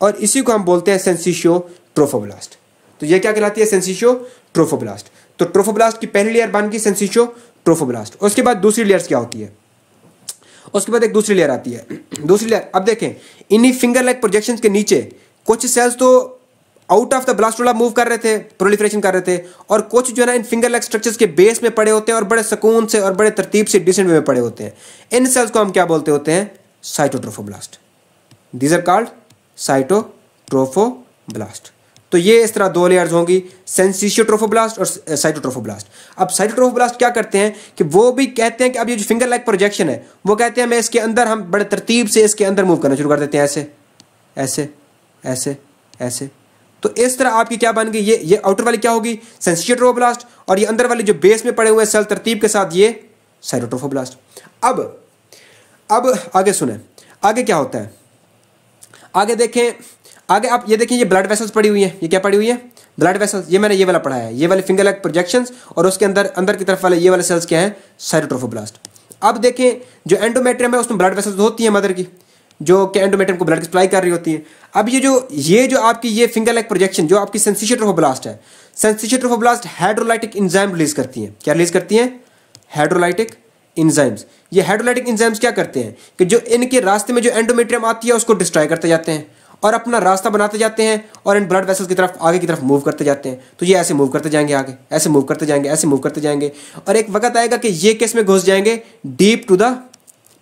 और इसी को हम बोलते हैं सेंसिशियो ट्रोफोब्लास्ट तो ये क्या कहलाती है सेंसिशियो ट्रोफोब्लास्ट तो ट्रोफोब्लास्ट की पहली लेयर बन गई सेंसिशियो ट्रोफोब्लास्ट उसके बाद दूसरी लेयर क्या होती है उसके बाद एक दूसरी लेयर आती है दूसरी लेयर अब देखें इन्हीं फिंगर लाइक प्रोजेक्शन के नीचे कुछ सेल्स तो out of the blast move कर रहे थे प्रोलिफ्रेशन कर रहे थे और कुछ जो है ना इन फिंगर लेग स्ट्रक्चर्स के बेस में पड़े होते हैं और बड़े सुकून से और बड़े तरतीब से डिसेंट में पड़े होते हैं इन सेल्स को हम क्या बोलते होते हैं blast these are called blast तो ये इस तरह दो लेयर्स होंगी ब्लास्ट और साइटोट्रोफोब्लास्ट अब साइटोट्रोफोब्लास्ट क्या करते हैं कि वो भी कहते हैं कि अब ये जो फिंगर लेग प्रोजेक्शन है वो कहते हैं मैं इसके अंदर हम बड़े तरतीब से इसके अंदर मूव करना शुरू कर देते हैं ऐसे ऐसे ऐसे ऐसे तो इस तरह आपकी क्या बन गई ये ये आउटर वाली क्या होगी सेंसिटोब्लास्ट और ये अंदर वाले जो बेस में पड़े हुए सेल तरतीब के साथ ये साइडोट्रोफोब्लास्ट अब अब आगे सुने आगे क्या होता है आगे देखें आगे आप ये देखें ये ब्लड वेसल्स पड़ी हुई हैं ये क्या पड़ी हुई है ब्लड वेसल्स ये मैंने ये वाला पढ़ा है ये वाले फिंगर लेग प्रोजेक्शन और उसके अंदर अंदर की तरफ वाले ये वाले सेल्स क्या है साइडोट्रोफोब्लास्ट अब देखें जो एंडोमेट्रियम है उसमें ब्लड वेसल्स होती है मदर की जो कि एंडोमेटम को ब्लड सप्लाई कर रही होती है अब ये जो ये जो आपकी ये फिंगर लाइक प्रोजेक्शन जो आपकी सेंसिशियोट्रोफोब्लास्ट है सेंसिशियोट्रोफोब्लास्ट हाइड्रोलाइटिक इंजाइम रिलीज करती है क्या रिलीज करती है हाइड्रोलाइटिक इंजाइम्स ये हाइड्रोलाइटिक इंजाइम्स क्या करते हैं कि जो इनके रास्ते में जो एंडोमेट्रियम आती है उसको डिस्ट्रॉय करते जाते हैं और अपना रास्ता बनाते जाते हैं और इन ब्लड वेसल्स की तरफ आगे की तरफ मूव करते जाते हैं तो ये ऐसे मूव करते जाएंगे आगे ऐसे मूव करते जाएंगे ऐसे मूव करते जाएंगे और एक वक्त आएगा कि ये किस में घुस जाएंगे deep to the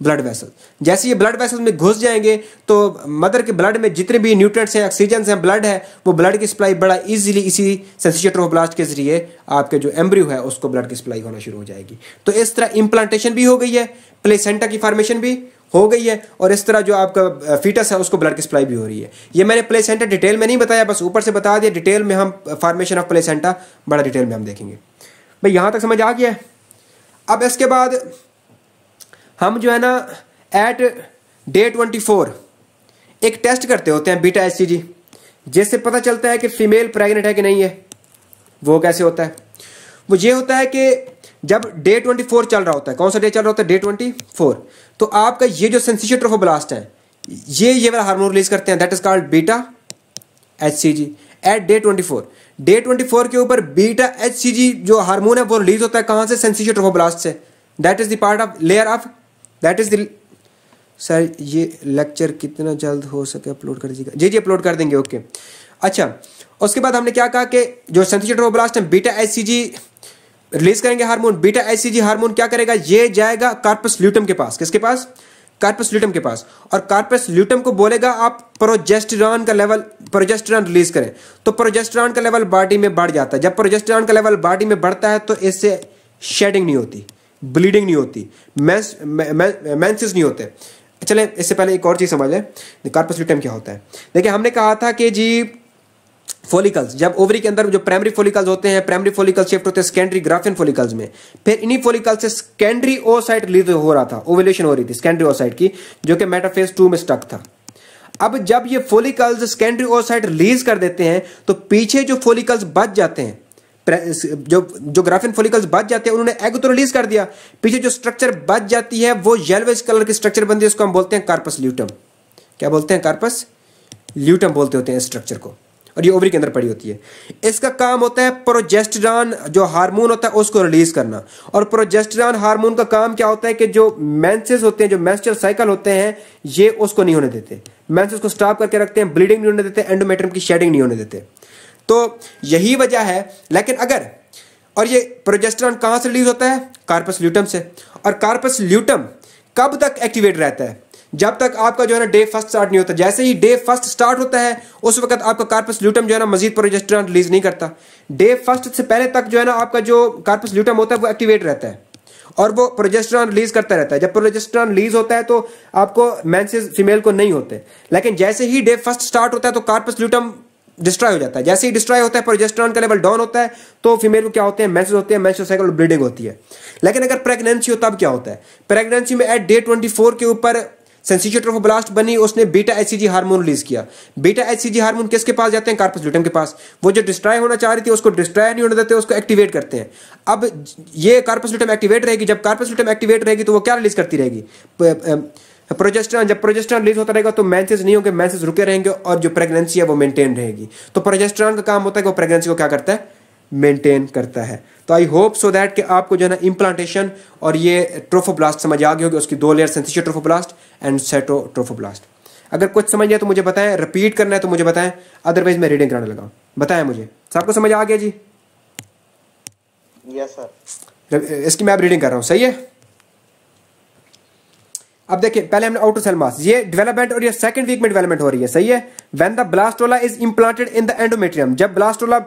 blood vessel जैसे ये ब्लड वेसल में घुस जाएंगे तो मदर के ब्लड में जितने भी न्यूट्रेंट्स हैं ऑक्सीजन हैं ब्लड है वो ब्लड की सप्लाई बड़ा इजीली इसी सेंसिचेट्रोब्लास्ट के जरिए आपके जो एम्ब्रियो है उसको ब्लड की सप्लाई होना शुरू हो जाएगी तो इस तरह इम्प्लांटेशन भी हो गई है प्लेसेंटा की फॉर्मेशन भी हो गई है और इस तरह जो आपका फीटस है उसको ब्लड की सप्लाई भी हो रही है ये मैंने प्लेसेंटा डिटेल में नहीं बताया बस ऊपर से बता दिया डिटेल में हम फॉर्मेशन ऑफ प्लेसेंटा बड़ा डिटेल में हम देखेंगे भाई यहाँ तक समझ आ गया अब इसके बाद हम जो है ना एट डे ट्वेंटी फोर एक टेस्ट करते होते हैं बीटा एस जिससे पता चलता है कि फीमेल प्रेग्नेंट है कि नहीं है वो कैसे होता है वो ये होता है कि जब डे ट्वेंटी फोर चल रहा होता है कौन सा डे चल रहा होता है डे ट्वेंटी फोर तो आपका ये जो सेंसिशन ब्लास्ट है ये ये वाला हार्मोन रिलीज करते हैं that is called beta H at day twenty four day twenty four के ऊपर बीटा एच जो हार्मोन है वो रिलीज होता है कहां से सेंसिशन ब्लास्ट से that is the part of layer of that is the sir ये लेक्चर कितना जल्द हो सके अपलोड कर दीजिएगा जी जी अपलोड कर देंगे ओके अच्छा उसके बाद हमने क्या कहा कि जो संथिचोब्लास्ट है बीटा एस रिलीज करेंगे हार्मोन बीटा एस हार्मोन क्या करेगा ये जाएगा कार्पस ल्यूटम के पास किसके पास कार्पस ल्यूटम के पास और कार्पस ल्यूटम को बोलेगा आप प्रोजेस्टरॉन का लेवल प्रोजेस्टरॉन रिलीज करें तो प्रोजेस्टरॉन का लेवल बॉडी में बढ़ जाता है जब प्रोजेस्टरॉन का लेवल बॉडी में बढ़ता है तो इससे शेडिंग नहीं होती ब्लीडिंग नहीं होती मैंस मैंसिस नहीं होते अच्छा, चले इससे पहले एक और चीज़ समझ लें कार्पोस्लिटम क्या होता है देखिए हमने कहा था कि जी फोलिकल्स जब ओवरी के अंदर जो प्राइमरी फोलिकल्स होते हैं प्राइमरी फोलिकल्स शिफ्ट होते हैं सेकेंडरी ग्राफिन फोलिकल्स में फिर इन्हीं फोलिकल्स से सेकेंडरी ओसाइट लीड हो रहा था ओवलेशन हो रही थी सेकेंडरी ओसाइट की जो कि मेटाफेज टू में स्टक था अब जब ये फोलिकल्स सेकेंडरी ओसाइट रिलीज कर देते हैं तो पीछे जो फोलिकल्स बच जाते हैं जो जो ग्राफिन फोलिकल्स बच जाते हैं उन्होंने एग तो रिलीज कर दिया पीछे जो स्ट्रक्चर बच जाती है वो येलोइश कलर की स्ट्रक्चर बनती है उसको हम बोलते हैं कार्पस ल्यूटम क्या बोलते हैं कार्पस ल्यूटम बोलते होते हैं इस स्ट्रक्चर को और ये ओवरी के अंदर पड़ी होती है इसका काम होता है प्रोजेस्टरान जो हार्मोन होता है उसको रिलीज करना और प्रोजेस्टरान हार्मोन का काम क्या होता है कि जो मैंसेस होते हैं जो मैंस्टर साइकिल होते हैं ये उसको नहीं होने देते मैंसेस को स्टॉप करके रखते हैं ब्लीडिंग नहीं होने देते एंडोमेट्रम की शेडिंग नहीं होने देते तो यही वजह है लेकिन अगर और ये प्रोजेस्टरॉन कहाँ से रिलीज होता है कार्पस ल्यूटम से और कार्पस ल्यूटम कब तक एक्टिवेट रहता है जब तक आपका जो है ना डे फर्स्ट स्टार्ट नहीं होता जैसे ही डे फर्स्ट स्टार्ट होता है उस वक्त आपका कार्पस ल्यूटम जो है ना मजीद प्रोजेस्टरॉन रिलीज नहीं करता डे फर्स्ट से पहले तक जो है ना आपका जो कार्पस ल्यूटम होता है वो एक्टिवेट रहता है और वो प्रोजेस्टरॉन रिलीज करता रहता है जब प्रोजेस्टरॉन रिलीज होता है तो आपको मैंसेज फीमेल को नहीं होते लेकिन जैसे ही डे फर्स्ट स्टार्ट होता है तो कार्पस ल्यूटम डिस्ट्रॉय हो जाता है जैसे ही डिस्ट्रॉय होता है प्रोजेस्ट्रॉन का लेवल डाउन होता है तो फीमेल को क्या होते हैं मैसेज होते हैं मैसेज साइकिल ब्लीडिंग होती है लेकिन अगर प्रेगनेंसी हो तब क्या होता है प्रेगनेंसी में एट डे ट्वेंटी फोर के ऊपर सेंसिचेटर ब्लास्ट बनी उसने बीटा एचसीजी हार्मोन रिलीज किया बीटा एचसीजी हार्मोन किसके पास जाते हैं कार्पस ल्यूटम के पास वो जो डिस्ट्रॉय होना चाह रही थी उसको डिस्ट्रॉय नहीं होने देते उसको एक्टिवेट करते हैं अब ये कार्पस ल्यूटम एक्टिवेट रहेगी जब कार्पस ल्यूटम एक्टिवेट रहेगी तो वो क्या रिलीज करती रहेगी प्रोजेस्ट्रॉन जब प्रोजेस्ट्रॉन रिलीज होता रहेगा तो मैंसेज नहीं होंगे मैसेज रुके रहेंगे और जो प्रेगनेंसी है वो मेंटेन रहेगी तो प्रोजेस्ट्रॉन का काम होता है कि वो प्रेगनेंसी को क्या करता है मेंटेन करता है तो आई होप सो दैट कि आपको जो है ना इम्प्लांटेशन और ये ट्रोफोब्लास्ट समझ आ गई होगी उसकी दो layer syncytiotrophoblast and cytotrophoblast अगर कुछ समझ जाए तो मुझे बताएं रिपीट करना है तो मुझे बताएं अदरवाइज मैं रीडिंग कराने लगा बताएं मुझे सबको समझ आ गया जी यस सर इसकी मैं अब रीडिंग कर रहा हूँ सही है अब देखिए पहले हमने आउटर सेल मास ये डेवलपमेंट और ये सेकंड वीक में डेवलपमेंट हो रही है सही है when the blastula is implanted in the endometrium जब ब्लास्टोला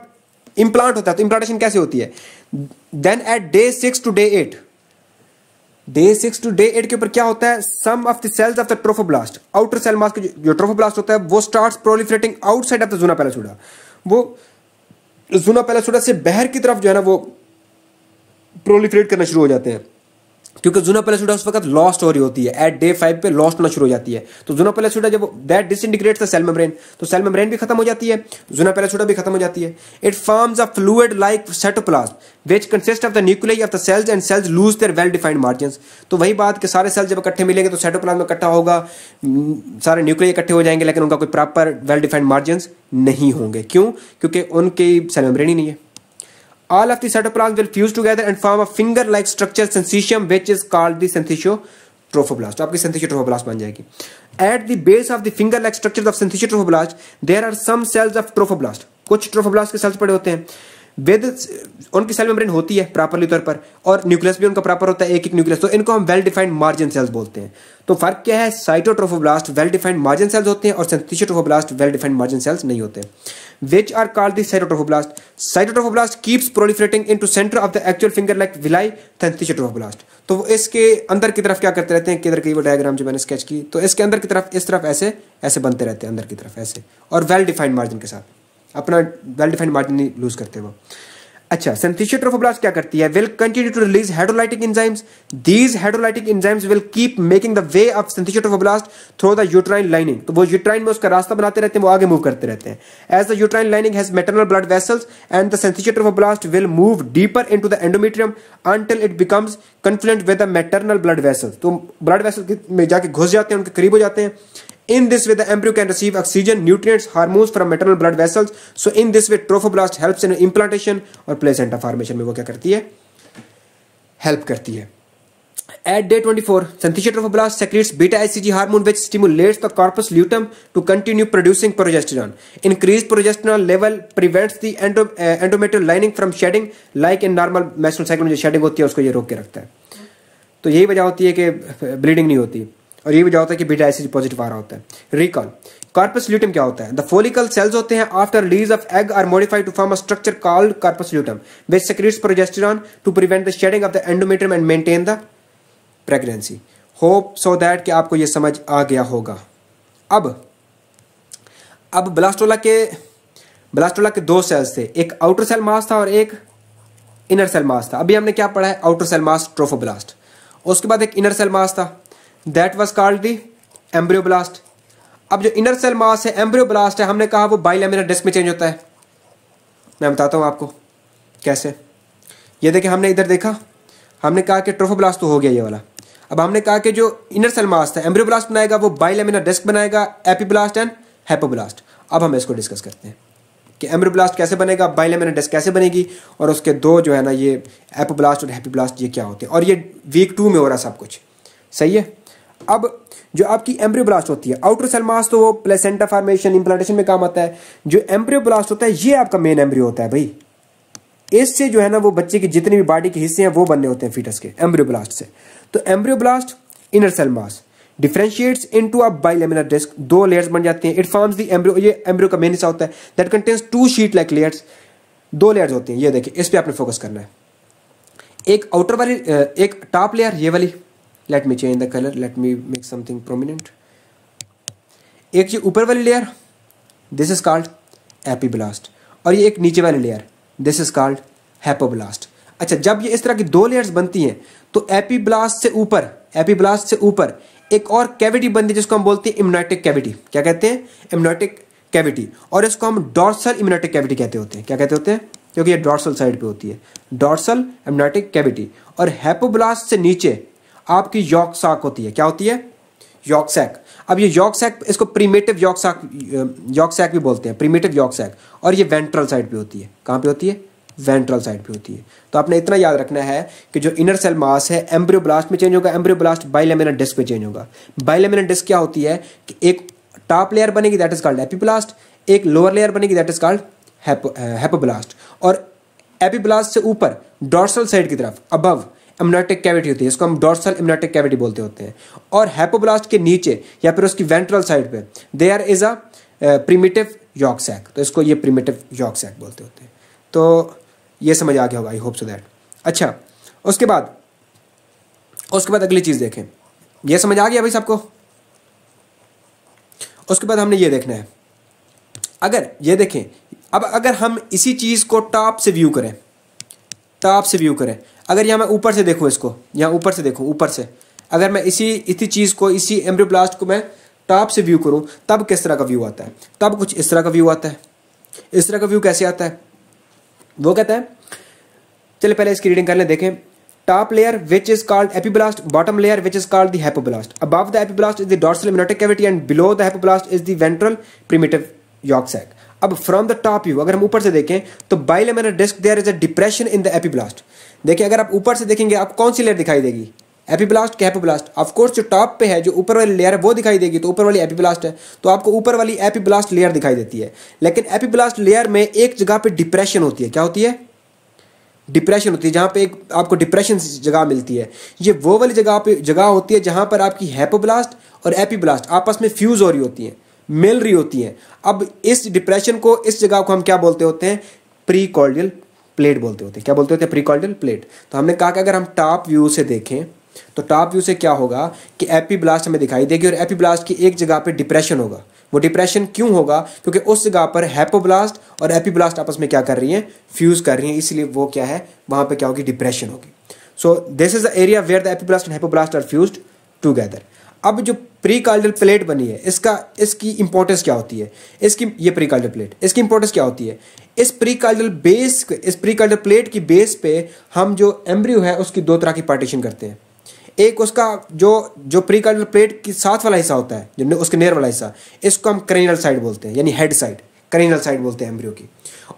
इम्प्लांट होता है तो इम्प्लांटेशन कैसे होती है then at day six to day eight day six to day eight के ऊपर क्या होता है some of the cells of the trophoblast outer cell mass जो ट्रोफोब्लास्ट होता है वो start proliferating outside of the zona pellucida वो जूना पैलासोडा से बाहर की तरफ जो है ना वो प्रोलिफरेट करना शुरू हो जाते हैं क्योंकि जूना पेलेसुडा उस वक्त लॉस्ट हो रही होती है एट डे फाइव पे लॉस्ट होना शुरू हो जाती है तो जूना पेलेसुडा जब that disintegrates the cell membrane तो सेल मेम्ब्रेन भी खत्म हो जाती है जूना पेलेसुडा भी खत्म हो जाती है it forms a fluid like cytoplasm which consist of the nucleus of the cells and cells lose their well defined margin तो वही बात कि सारे सेल्स जब इकट्ठे मिलेंगे तो में इकट्ठा होगा हम्म, सारे न्यूक्लियर इकट्ठे हो जाएंगे लेकिन उनका कोई प्रॉपर वेल डिफाइंड मार्जिन नहीं होंगे क्यों क्योंकि उनकी सेल मेम्ब्रेन ही नहीं है All of the cytoplasm will fuse together and form a finger-like structure syncytium which is called the synthesiotrophoblast. आपकी synthesiotrophoblast बन जाएगी. At the base of the finger-like structures of synthesiotrophoblast, there are some cells of trophoblast. कुछ trophoblast के cells पड़े होते हैं. वेद उनकी cell membrane होती है प्रॉपरली तौर पर और न्यूक्लियस भी उनका प्रॉपर होता है एक एक न्यूक्लियस तो इनको हम वेल डिफाइंड मार्जिन सेल्स बोलते हैं तो फर्क क्या है cytotrophoblast well defined margin cells होते हैं और syncytiotrophoblast well defined margin cells नहीं होते which are call the cytotrophoblast cytotrophoblast keeps proliferating into centre of the actual finger like villi syncytiotrophoblast तो वो इसके अंदर की तरफ क्या करते रहते हैं किधर की वो डायग्राम जो मैंने स्केच की तो इसके अंदर की तरफ इस तरफ ऐसे ऐसे बनते रहते हैं अंदर की तरफ ऐसे और वेल डिफाइंड मार्जिन के साथ अपना वेल डिफाइंड मार्जिन लूज करते हुए अच्छा सेंथिशियो ट्रोफोब्लास्ट क्या करती है will continue to release hydrolytic enzymes these hydrolytic enzymes will keep making the way of syncytiotrophoblast through the uterine lining तो वो यूट्राइन में उसका रास्ता बनाते रहते हैं वो आगे मूव करते रहते हैं as the uterine lining has maternal blood vessels and the syncytiotrophoblast will move deeper into the endometrium until it becomes confluent with the maternal blood vessels तो ब्लड वेसल में जाके घुस जाते हैं उनके करीब हो जाते हैं In this way, the embryo can receive oxygen, nutrients, hormones from maternal blood vessels. So in this way, trophoblast helps in implantation और placenta formation में वो क्या करती है help करती है At day 24, synthesia trophoblast secretes beta-HCG hormone which stimulates the corpus luteum to continue producing progesterone. Increased progesterone level prevents the endo, uh, endometrial lining from shedding like in normal menstrual cycle में जो shedding होती है उसको ये रोक के रखता है तो यही वजह होती है कि ब्लीडिंग नहीं होती और ये भी क्या होता है कि बीटा एसिड पॉजिटिव आ रहा होता है रिकॉल कार्पस ल्यूटम क्या होता है द फोलिकल सेल्स होते हैं after release of egg are modified to form a structure called corpus luteum which secretes progesterone to prevent the shedding of the endometrium and maintain the pregnancy hope so that कि आपको ये समझ आ गया होगा अब अब ब्लास्टोला के blastula के दो सेल्स थे एक आउटर सेल मास था और एक इनर सेल मास था अभी हमने क्या पढ़ा है आउटर सेल मास ट्रोफोब्लास्ट उसके बाद एक इनर सेल मास था that was called the embryoblast अब जो इनर सेल मास है एम्ब्रियोब्लास्ट है हमने कहा वो बाइलेमिनर डिस्क में चेंज होता है मैं बताता हूँ आपको कैसे ये देखिए हमने इधर देखा हमने कहा कि ट्रोफोब्लास्ट तो हो गया ये वाला अब हमने कहा कि जो इनर सेल मास था एम्ब्रियोब्लास्ट बनाएगा वो बाइलेमिनर डिस्क बनाएगा एपीब्लास्ट एंड हैपोब्लास्ट अब हम इसको डिस्कस करते हैं कि एम्ब्रियोब्लास्ट कैसे बनेगा बाइलेमिनर डिस्क कैसे बनेगी और उसके दो जो है ना ये एपोब्लास्ट और हैपीब्लास्ट ये क्या होते हैं और ये वीक टू में हो रहा सब कुछ सही है अब जो आपकी एम्ब्रियोब्लास्ट होती है आउटर सेल मास तो वो प्लेसेंटा फॉर्मेशन इंप्लांटेशन में काम आता है जो एम्ब्रियोब्लास्ट होता है ये आपका मेन एम्ब्रियो होता है भाई इससे जो है ना वो बच्चे के जितने भी बॉडी के हिस्से हैं वो बनने होते हैं फीटस के एम्ब्रियोब्लास्ट से तो embryoblast inner cell mass differentiates into a bilaminar disc दो लेयर्स बन जाते हैं इट फॉर्म्स द एम्ब्रियो ये एम्ब्रियो का मेन हिस्सा होता है that contains two sheet like layers दो लेयर्स होते हैं ये देखिए इस पर आपने फोकस करना है एक आउटर वाली एक टॉप लेयर ये वाली let me change the colour let me make something prominent एक ये ऊपर वाली layer this is called epiblast और ये एक नीचे वाली layer this is called hypoblast अच्छा जब ये इस तरह की दो लेयर्स बनती हैं तो एपी ब्लास्ट से ऊपर एपी ब्लास्ट से ऊपर एक और कैविटी बनती है जिसको हम बोलते हैं इम्नोटिक कैविटी क्या कहते हैं इम्नोटिक कैविटी और इसको हम डॉर्सल इम्नोटिक कैविटी कहते होते हैं क्या कहते होते हैं क्योंकि ये डॉर्सल साइड पे होती है डॉर्सल एमनाटिक कैविटी और हैपोब्लास्ट से नीचे आपकी यॉक साक होती है क्या होती है यॉक सैक अब ये यॉक सैक इसको primitive yolk sac yolk sac भी बोलते हैं प्रीमेटिव यॉक सैक और ये वेंट्रल साइड पे होती है कहाँ पे होती है वेंट्रल साइड पे होती है तो आपने इतना याद रखना है कि जो इनर सेल मास है एम्ब्रियो ब्लास्ट में चेंज होगा एम्ब्रियो ब्लास्ट बाइलेमिनर डिस्क में चेंज होगा बाइलेमिनर डिस्क क्या होती है कि एक टॉप लेयर बनेगी दैट इज कॉल्ड एपीब्लास्ट एक लोअर लेयर बनेगी दैट इज कॉल्ड हैपोब्लास्ट और एपीब्लास्ट से ऊपर डॉर्सल साइड की तरफ अबव इम्नाटिक कैविटी होती है इसको हम डॉर्सल इम्नाटिक कैविटी बोलते होते हैं और हैपोब्लास्ट के नीचे या फिर उसकी वेंट्रल साइड पे there is a primitive yolk sac तो इसको ये प्रिमिटिव यॉक सैक बोलते होते हैं तो ये समझ आ गया होगा आई होप सो दैट अच्छा उसके बाद उसके बाद अगली चीज़ देखें ये समझ आ गया भाई सबको उसके बाद हमने ये देखना है अगर ये देखें अब अगर हम इसी चीज़ को टॉप से व्यू करें टॉप से व्यू करें अगर यहाँ मैं ऊपर से देखूँ इसको यहाँ ऊपर से देखूँ ऊपर से अगर मैं इसी इसी चीज़ को इसी एम्ब्रोब्लास्ट को मैं टॉप से व्यू करूँ तब किस तरह का व्यू आता है तब कुछ इस तरह का व्यू आता है इस तरह का व्यू कैसे आता है वो कहता है चलिए पहले इसकी रीडिंग कर लें देखें top layer which is called epiblast bottom layer which is called hypoblast above the epiblast is the dorsal amniotic cavity and below the hypoblast is the ventral primitive yolk sac अब फ्रॉम द टॉप व्यू अगर हम ऊपर से देखें तो bilaminar disc there is a depression in the epiblast देखिए अगर आप ऊपर से देखेंगे आप कौन सी लेयर दिखाई देगी एपीब्लास्ट के एपीब्लास्ट ऑफकोर्स जो टॉप पे है जो ऊपर वाली लेयर है वो दिखाई देगी तो ऊपर वाली एपीब्लास्ट है तो आपको ऊपर वाली एपीब्लास्ट लेयर दिखाई देती है लेकिन एपीब्लास्ट लेयर में एक जगह पे डिप्रेशन होती है क्या होती है डिप्रेशन होती है जहाँ पे एक आपको डिप्रेशन जगह मिलती है ये वो वाली जगह पे जगह होती है जहाँ पर आपकी हैपोब्लास्ट और एपीब्लास्ट आपस में फ्यूज़ हो रही होती हैं मिल रही होती हैं अब इस डिप्रेशन को इस जगह को हम क्या बोलते होते हैं प्री कॉर्डियल प्लेट बोलते होते हैं क्या बोलते होते हैं प्री कॉर्डियल प्लेट तो हमने कहा कि अगर हम टॉप व्यू से देखें तो टॉप व्यू से क्या होगा कि एपी ब्लास्ट हमें दिखाई देगी और एपी ब्लास्ट की एक जगह पर डिप्रेशन होगा वो डिप्रेशन क्यों होगा क्योंकि उस जगह पर हैपोब्लास्ट और एपीब्लास्ट आपस में क्या कर रही हैं फ्यूज़ कर रही हैं इसलिए वो क्या है वहाँ पे क्या होगी डिप्रेशन होगी so this is the area where the epiblast and hypoblast are fused together अब जो प्री कार्डियल प्लेट बनी है इसका इसकी इंपॉर्टेंस क्या होती है इसकी ये प्री कार्डल प्लेट इसकी इंपॉर्टेंस क्या होती है इस प्री कार्डल बेस इस प्री कार्डल प्लेट की बेस पे हम जो एम्ब्रियो है उसकी दो तरह की पार्टीशन करते हैं एक उसका जो जो प्री कार्डियल प्लेट की साथ वाला हिस्सा होता है जो उसके नेर वाला हिस्सा इसको हम क्रेनियल साइड बोलते हैं यानी हेड साइड करीनल साइड बोलते हैं एम्ब्रियो की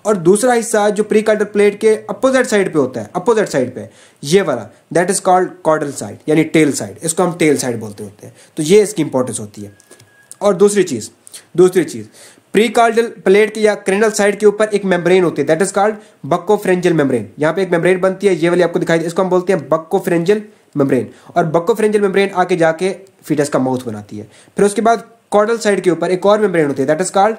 और दूसरा हिस्सा जो प्री कार्डल प्लेट के अपोजिट साइड पे होता है अपोजिट साइड पे ये वाला that is called caudal side यानी टेल साइड इसको हम टेल साइड बोलते होते हैं तो ये इसकी इंपॉर्टेंस होती है और दूसरी चीज़ दूसरी चीज़ प्री कार्डल प्लेट के या करीनल साइड के ऊपर एक मेम्ब्रेन होती है that is called buccopharyngeal membrane यहाँ पे एक मेम्ब्रेन बनती है ये वाली आपको दिखाई इसको हम बोलते हैं बक्को फ्रेंजल मेम्ब्रेन और बक्को फ्रेंजल मेम्ब्रेन आके जाके फीटस का माउथ बनाती है फिर उसके बाद कॉर्डल साइड के ऊपर एक और मेम्ब्रेन होती है that is called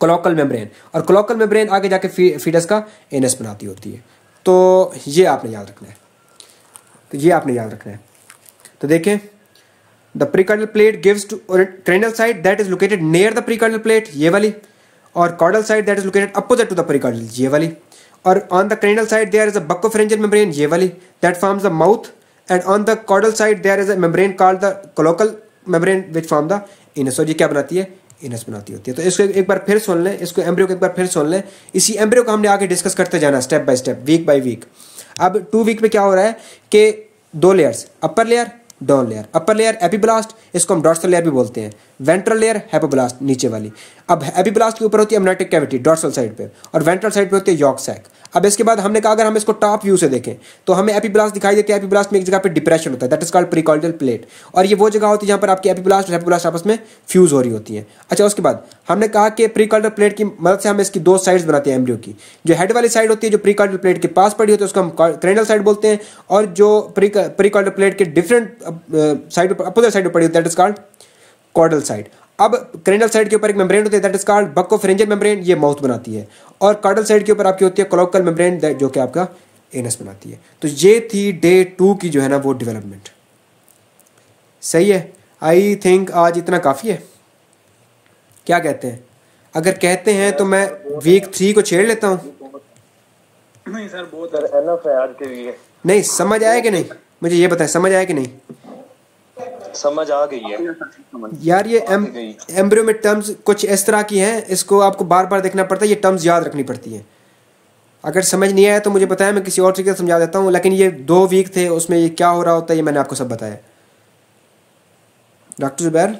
cloacal membrane और क्लोकल मेम्ब्रेन आगे जाके फीडस का एनस बनाती होती है तो ये आपने याद रखना है तो ये आपने याद रखना है तो देखें the prechordal plate gives to cranial side that is located near the prechordal plate ये वाली और caudal side that is located opposite to the prechordal ये वाली और on the cranial side there is a bucco buccopharyngeal membrane ये वाली that forms the mouth and on the caudal side there is a membrane called the cloacal membrane which form the anus और ये क्या बनाती है इनस बनाती होती है तो इसको एक बार फिर सुन लें इसको एम्ब्रियो को एक बार फिर सुन लें इसी एम्ब्रियो को हमने आगे डिस्कस करते जाना step by step week by week अब टू वीक में क्या हो रहा है कि दो layers upper layer down layer upper layer epiblast इसको हम डॉर्सल लेयर भी बोलते हैं वेंट्रल लेयर हैपोब्लास्ट नीचे वाली अब एपीब्लास्ट के ऊपर होती है एमनेटिक कैविटी डॉर्सल साइड पे और वेंट्रल साइड पे होती है यॉक सैक अब इसके बाद हमने कहा अगर हम इसको टॉप व्यू से देखें तो हमें एपीब्लास्ट दिखाई देती है एपीब्लास्ट में एक जगह पे डिप्रेशन होता है that is called prechordal plate और ये वो जगह होती है जहाँ पर आपकी एपीब्लास्ट और हैपोब्लास्ट आपस में फ्यूज हो रही होती है अच्छा उसके बाद हमने कहा कि प्रिकॉल्डल प्लेट की मदद से हम इसकी दो साइड्स बनाते हैं एम्ब्रियो की जो हेड वाली साइड होती है जो प्रिकॉल्डल प्लेट के पास पड़ी होती है उसको हम क्रेनल साइड बोलते हैं और जो प्रिकॉल्डल प्लेट के डिफरेंट साइड अपोजिट साइड पड़ी होती है that is called caudal side अब क्रेंडल साइड के ऊपर एक मेम्ब्रेन होती है that is called buccopharyngeal membrane ये माउथ बनाती है और कॉडल साइड के ऊपर आपकी होती है क्लोकल मेम्ब्रेन जो कि आपका एनस बनाती है तो ये थी डे टू की जो है ना वो डेवलपमेंट सही है आई थिंक आज इतना काफ़ी है क्या कहते हैं अगर कहते हैं तो मैं वीक थ्री को छेड़ लेता हूँ नहीं सर बहुत है आज के लिए नहीं समझ आया कि नहीं मुझे ये बताएं समझ आया कि नहीं समझ आ गई है यार ये एम एम्ब्रियो में टर्म्स कुछ इस तरह की हैं इसको आपको बार बार देखना पड़ता है ये टर्म्स याद रखनी पड़ती हैं अगर समझ नहीं आया तो मुझे बताया मैं किसी और तरीके से समझा देता हूँ लेकिन ये दो वीक थे उसमें ये क्या हो रहा होता है ये मैंने आपको सब बताया डॉक्टर जुबैर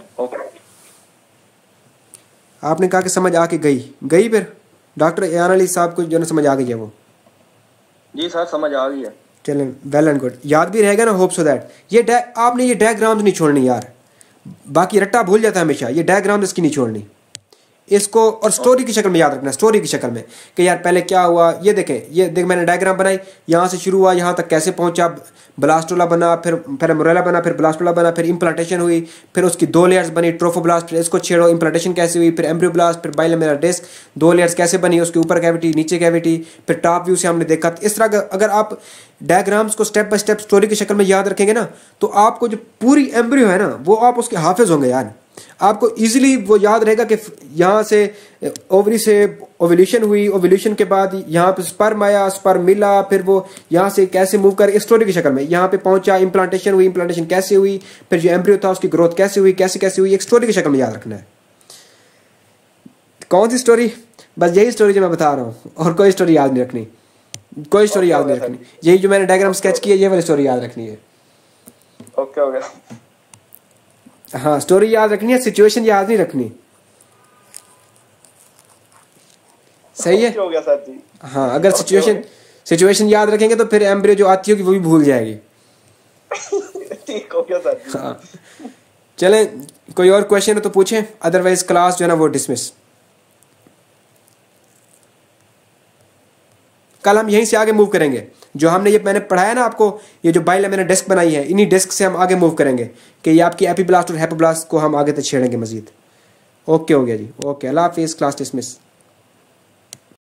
आपने कहा कि समझ आके गई गई फिर डॉक्टर एन अली साहब को जो है समझ आ गई है वो जी सर समझ आ गई है चलें वेल एंड गुड याद भी रहेगा ना होप सो दैट ये आपने ये डायग्राम्स नहीं छोड़नी यार बाकी रट्टा भूल जाता है हमेशा ये डायग्राम्स इसकी नहीं छोड़नी इसको और स्टोरी की शक्ल में याद रखना स्टोरी की शक्ल में कि यार पहले क्या हुआ ये देखें ये देख मैंने डायग्राम बनाई यहाँ से शुरू हुआ यहाँ तक कैसे पहुँचा ब्लास्टोला बना फिर फिर मोरेला बना फिर ब्लास्टोला बना फिर इम्प्लांटेशन हुई फिर उसकी दो लेयर्स बनी ट्रोफो ब्लास्ट फिर इसको छेड़ो इम्प्लांटेशन कैसे हुई फिर ब्लास्ट फिर बाइलमेरा डिस्क दो लेयर्स कैसे बनी उसके ऊपर कैविटी नीचे कैविटी फिर टॉप व्यू से हमने देखा इस तरह अगर आप डायग्राम्स को स्टेप बाय स्टेप स्टोरी की शक्ल में याद रखेंगे ना तो आपको जो पूरी एम्ब्रियो है ना वो आप उसके हाफिज होंगे यार आपको इजीली वो याद रहेगा कि यहां से ओवरी से ओवल्यूशन हुई ओवल्यूशन के बाद यहां पे स्पर्म आया स्पर्म मिला फिर वो यहां से कैसे मूव कर स्टोरी की शक्ल में यहां पे पहुंचा इम्प्लांटेशन हुई इम्प्लांटेशन कैसे हुई फिर जो एम्ब्रियो था उसकी ग्रोथ कैसे हुई कैसे कैसे हुई एक स्टोरी की शक्ल में याद रखना है कौन सी स्टोरी बस यही स्टोरी जो मैं बता रहा हूँ और कोई स्टोरी याद नहीं रखनी कोई स्टोरी याद नहीं रखनी यही जो मैंने डायग्राम स्केच किया ये वाली स्टोरी याद रखनी है ओके हो गया हाँ स्टोरी याद रखनी है सिचुएशन याद नहीं रखनी सही है हो गया जी हाँ अगर सिचुएशन सिचुएशन याद रखेंगे तो फिर एम्ब्रियो जो आती होगी वो भी भूल जाएगी ठीक हो गया सर हाँ चलें कोई और क्वेश्चन हो तो पूछें अदरवाइज क्लास जो है ना वो डिसमिस कल हम यहीं से आगे मूव करेंगे जो हमने ये मैंने पढ़ाया ना आपको ये जो बाइल मैंने डेस्क बनाई है इन्हीं डेस्क से हम आगे मूव करेंगे कि ये आपकी एपी ब्लास्ट और हैपी ब्लास्ट को हम आगे तक छेड़ेंगे मजीद ओके हो गया जी ओके अल्लाह हाफिज़ क्लास डिसमिस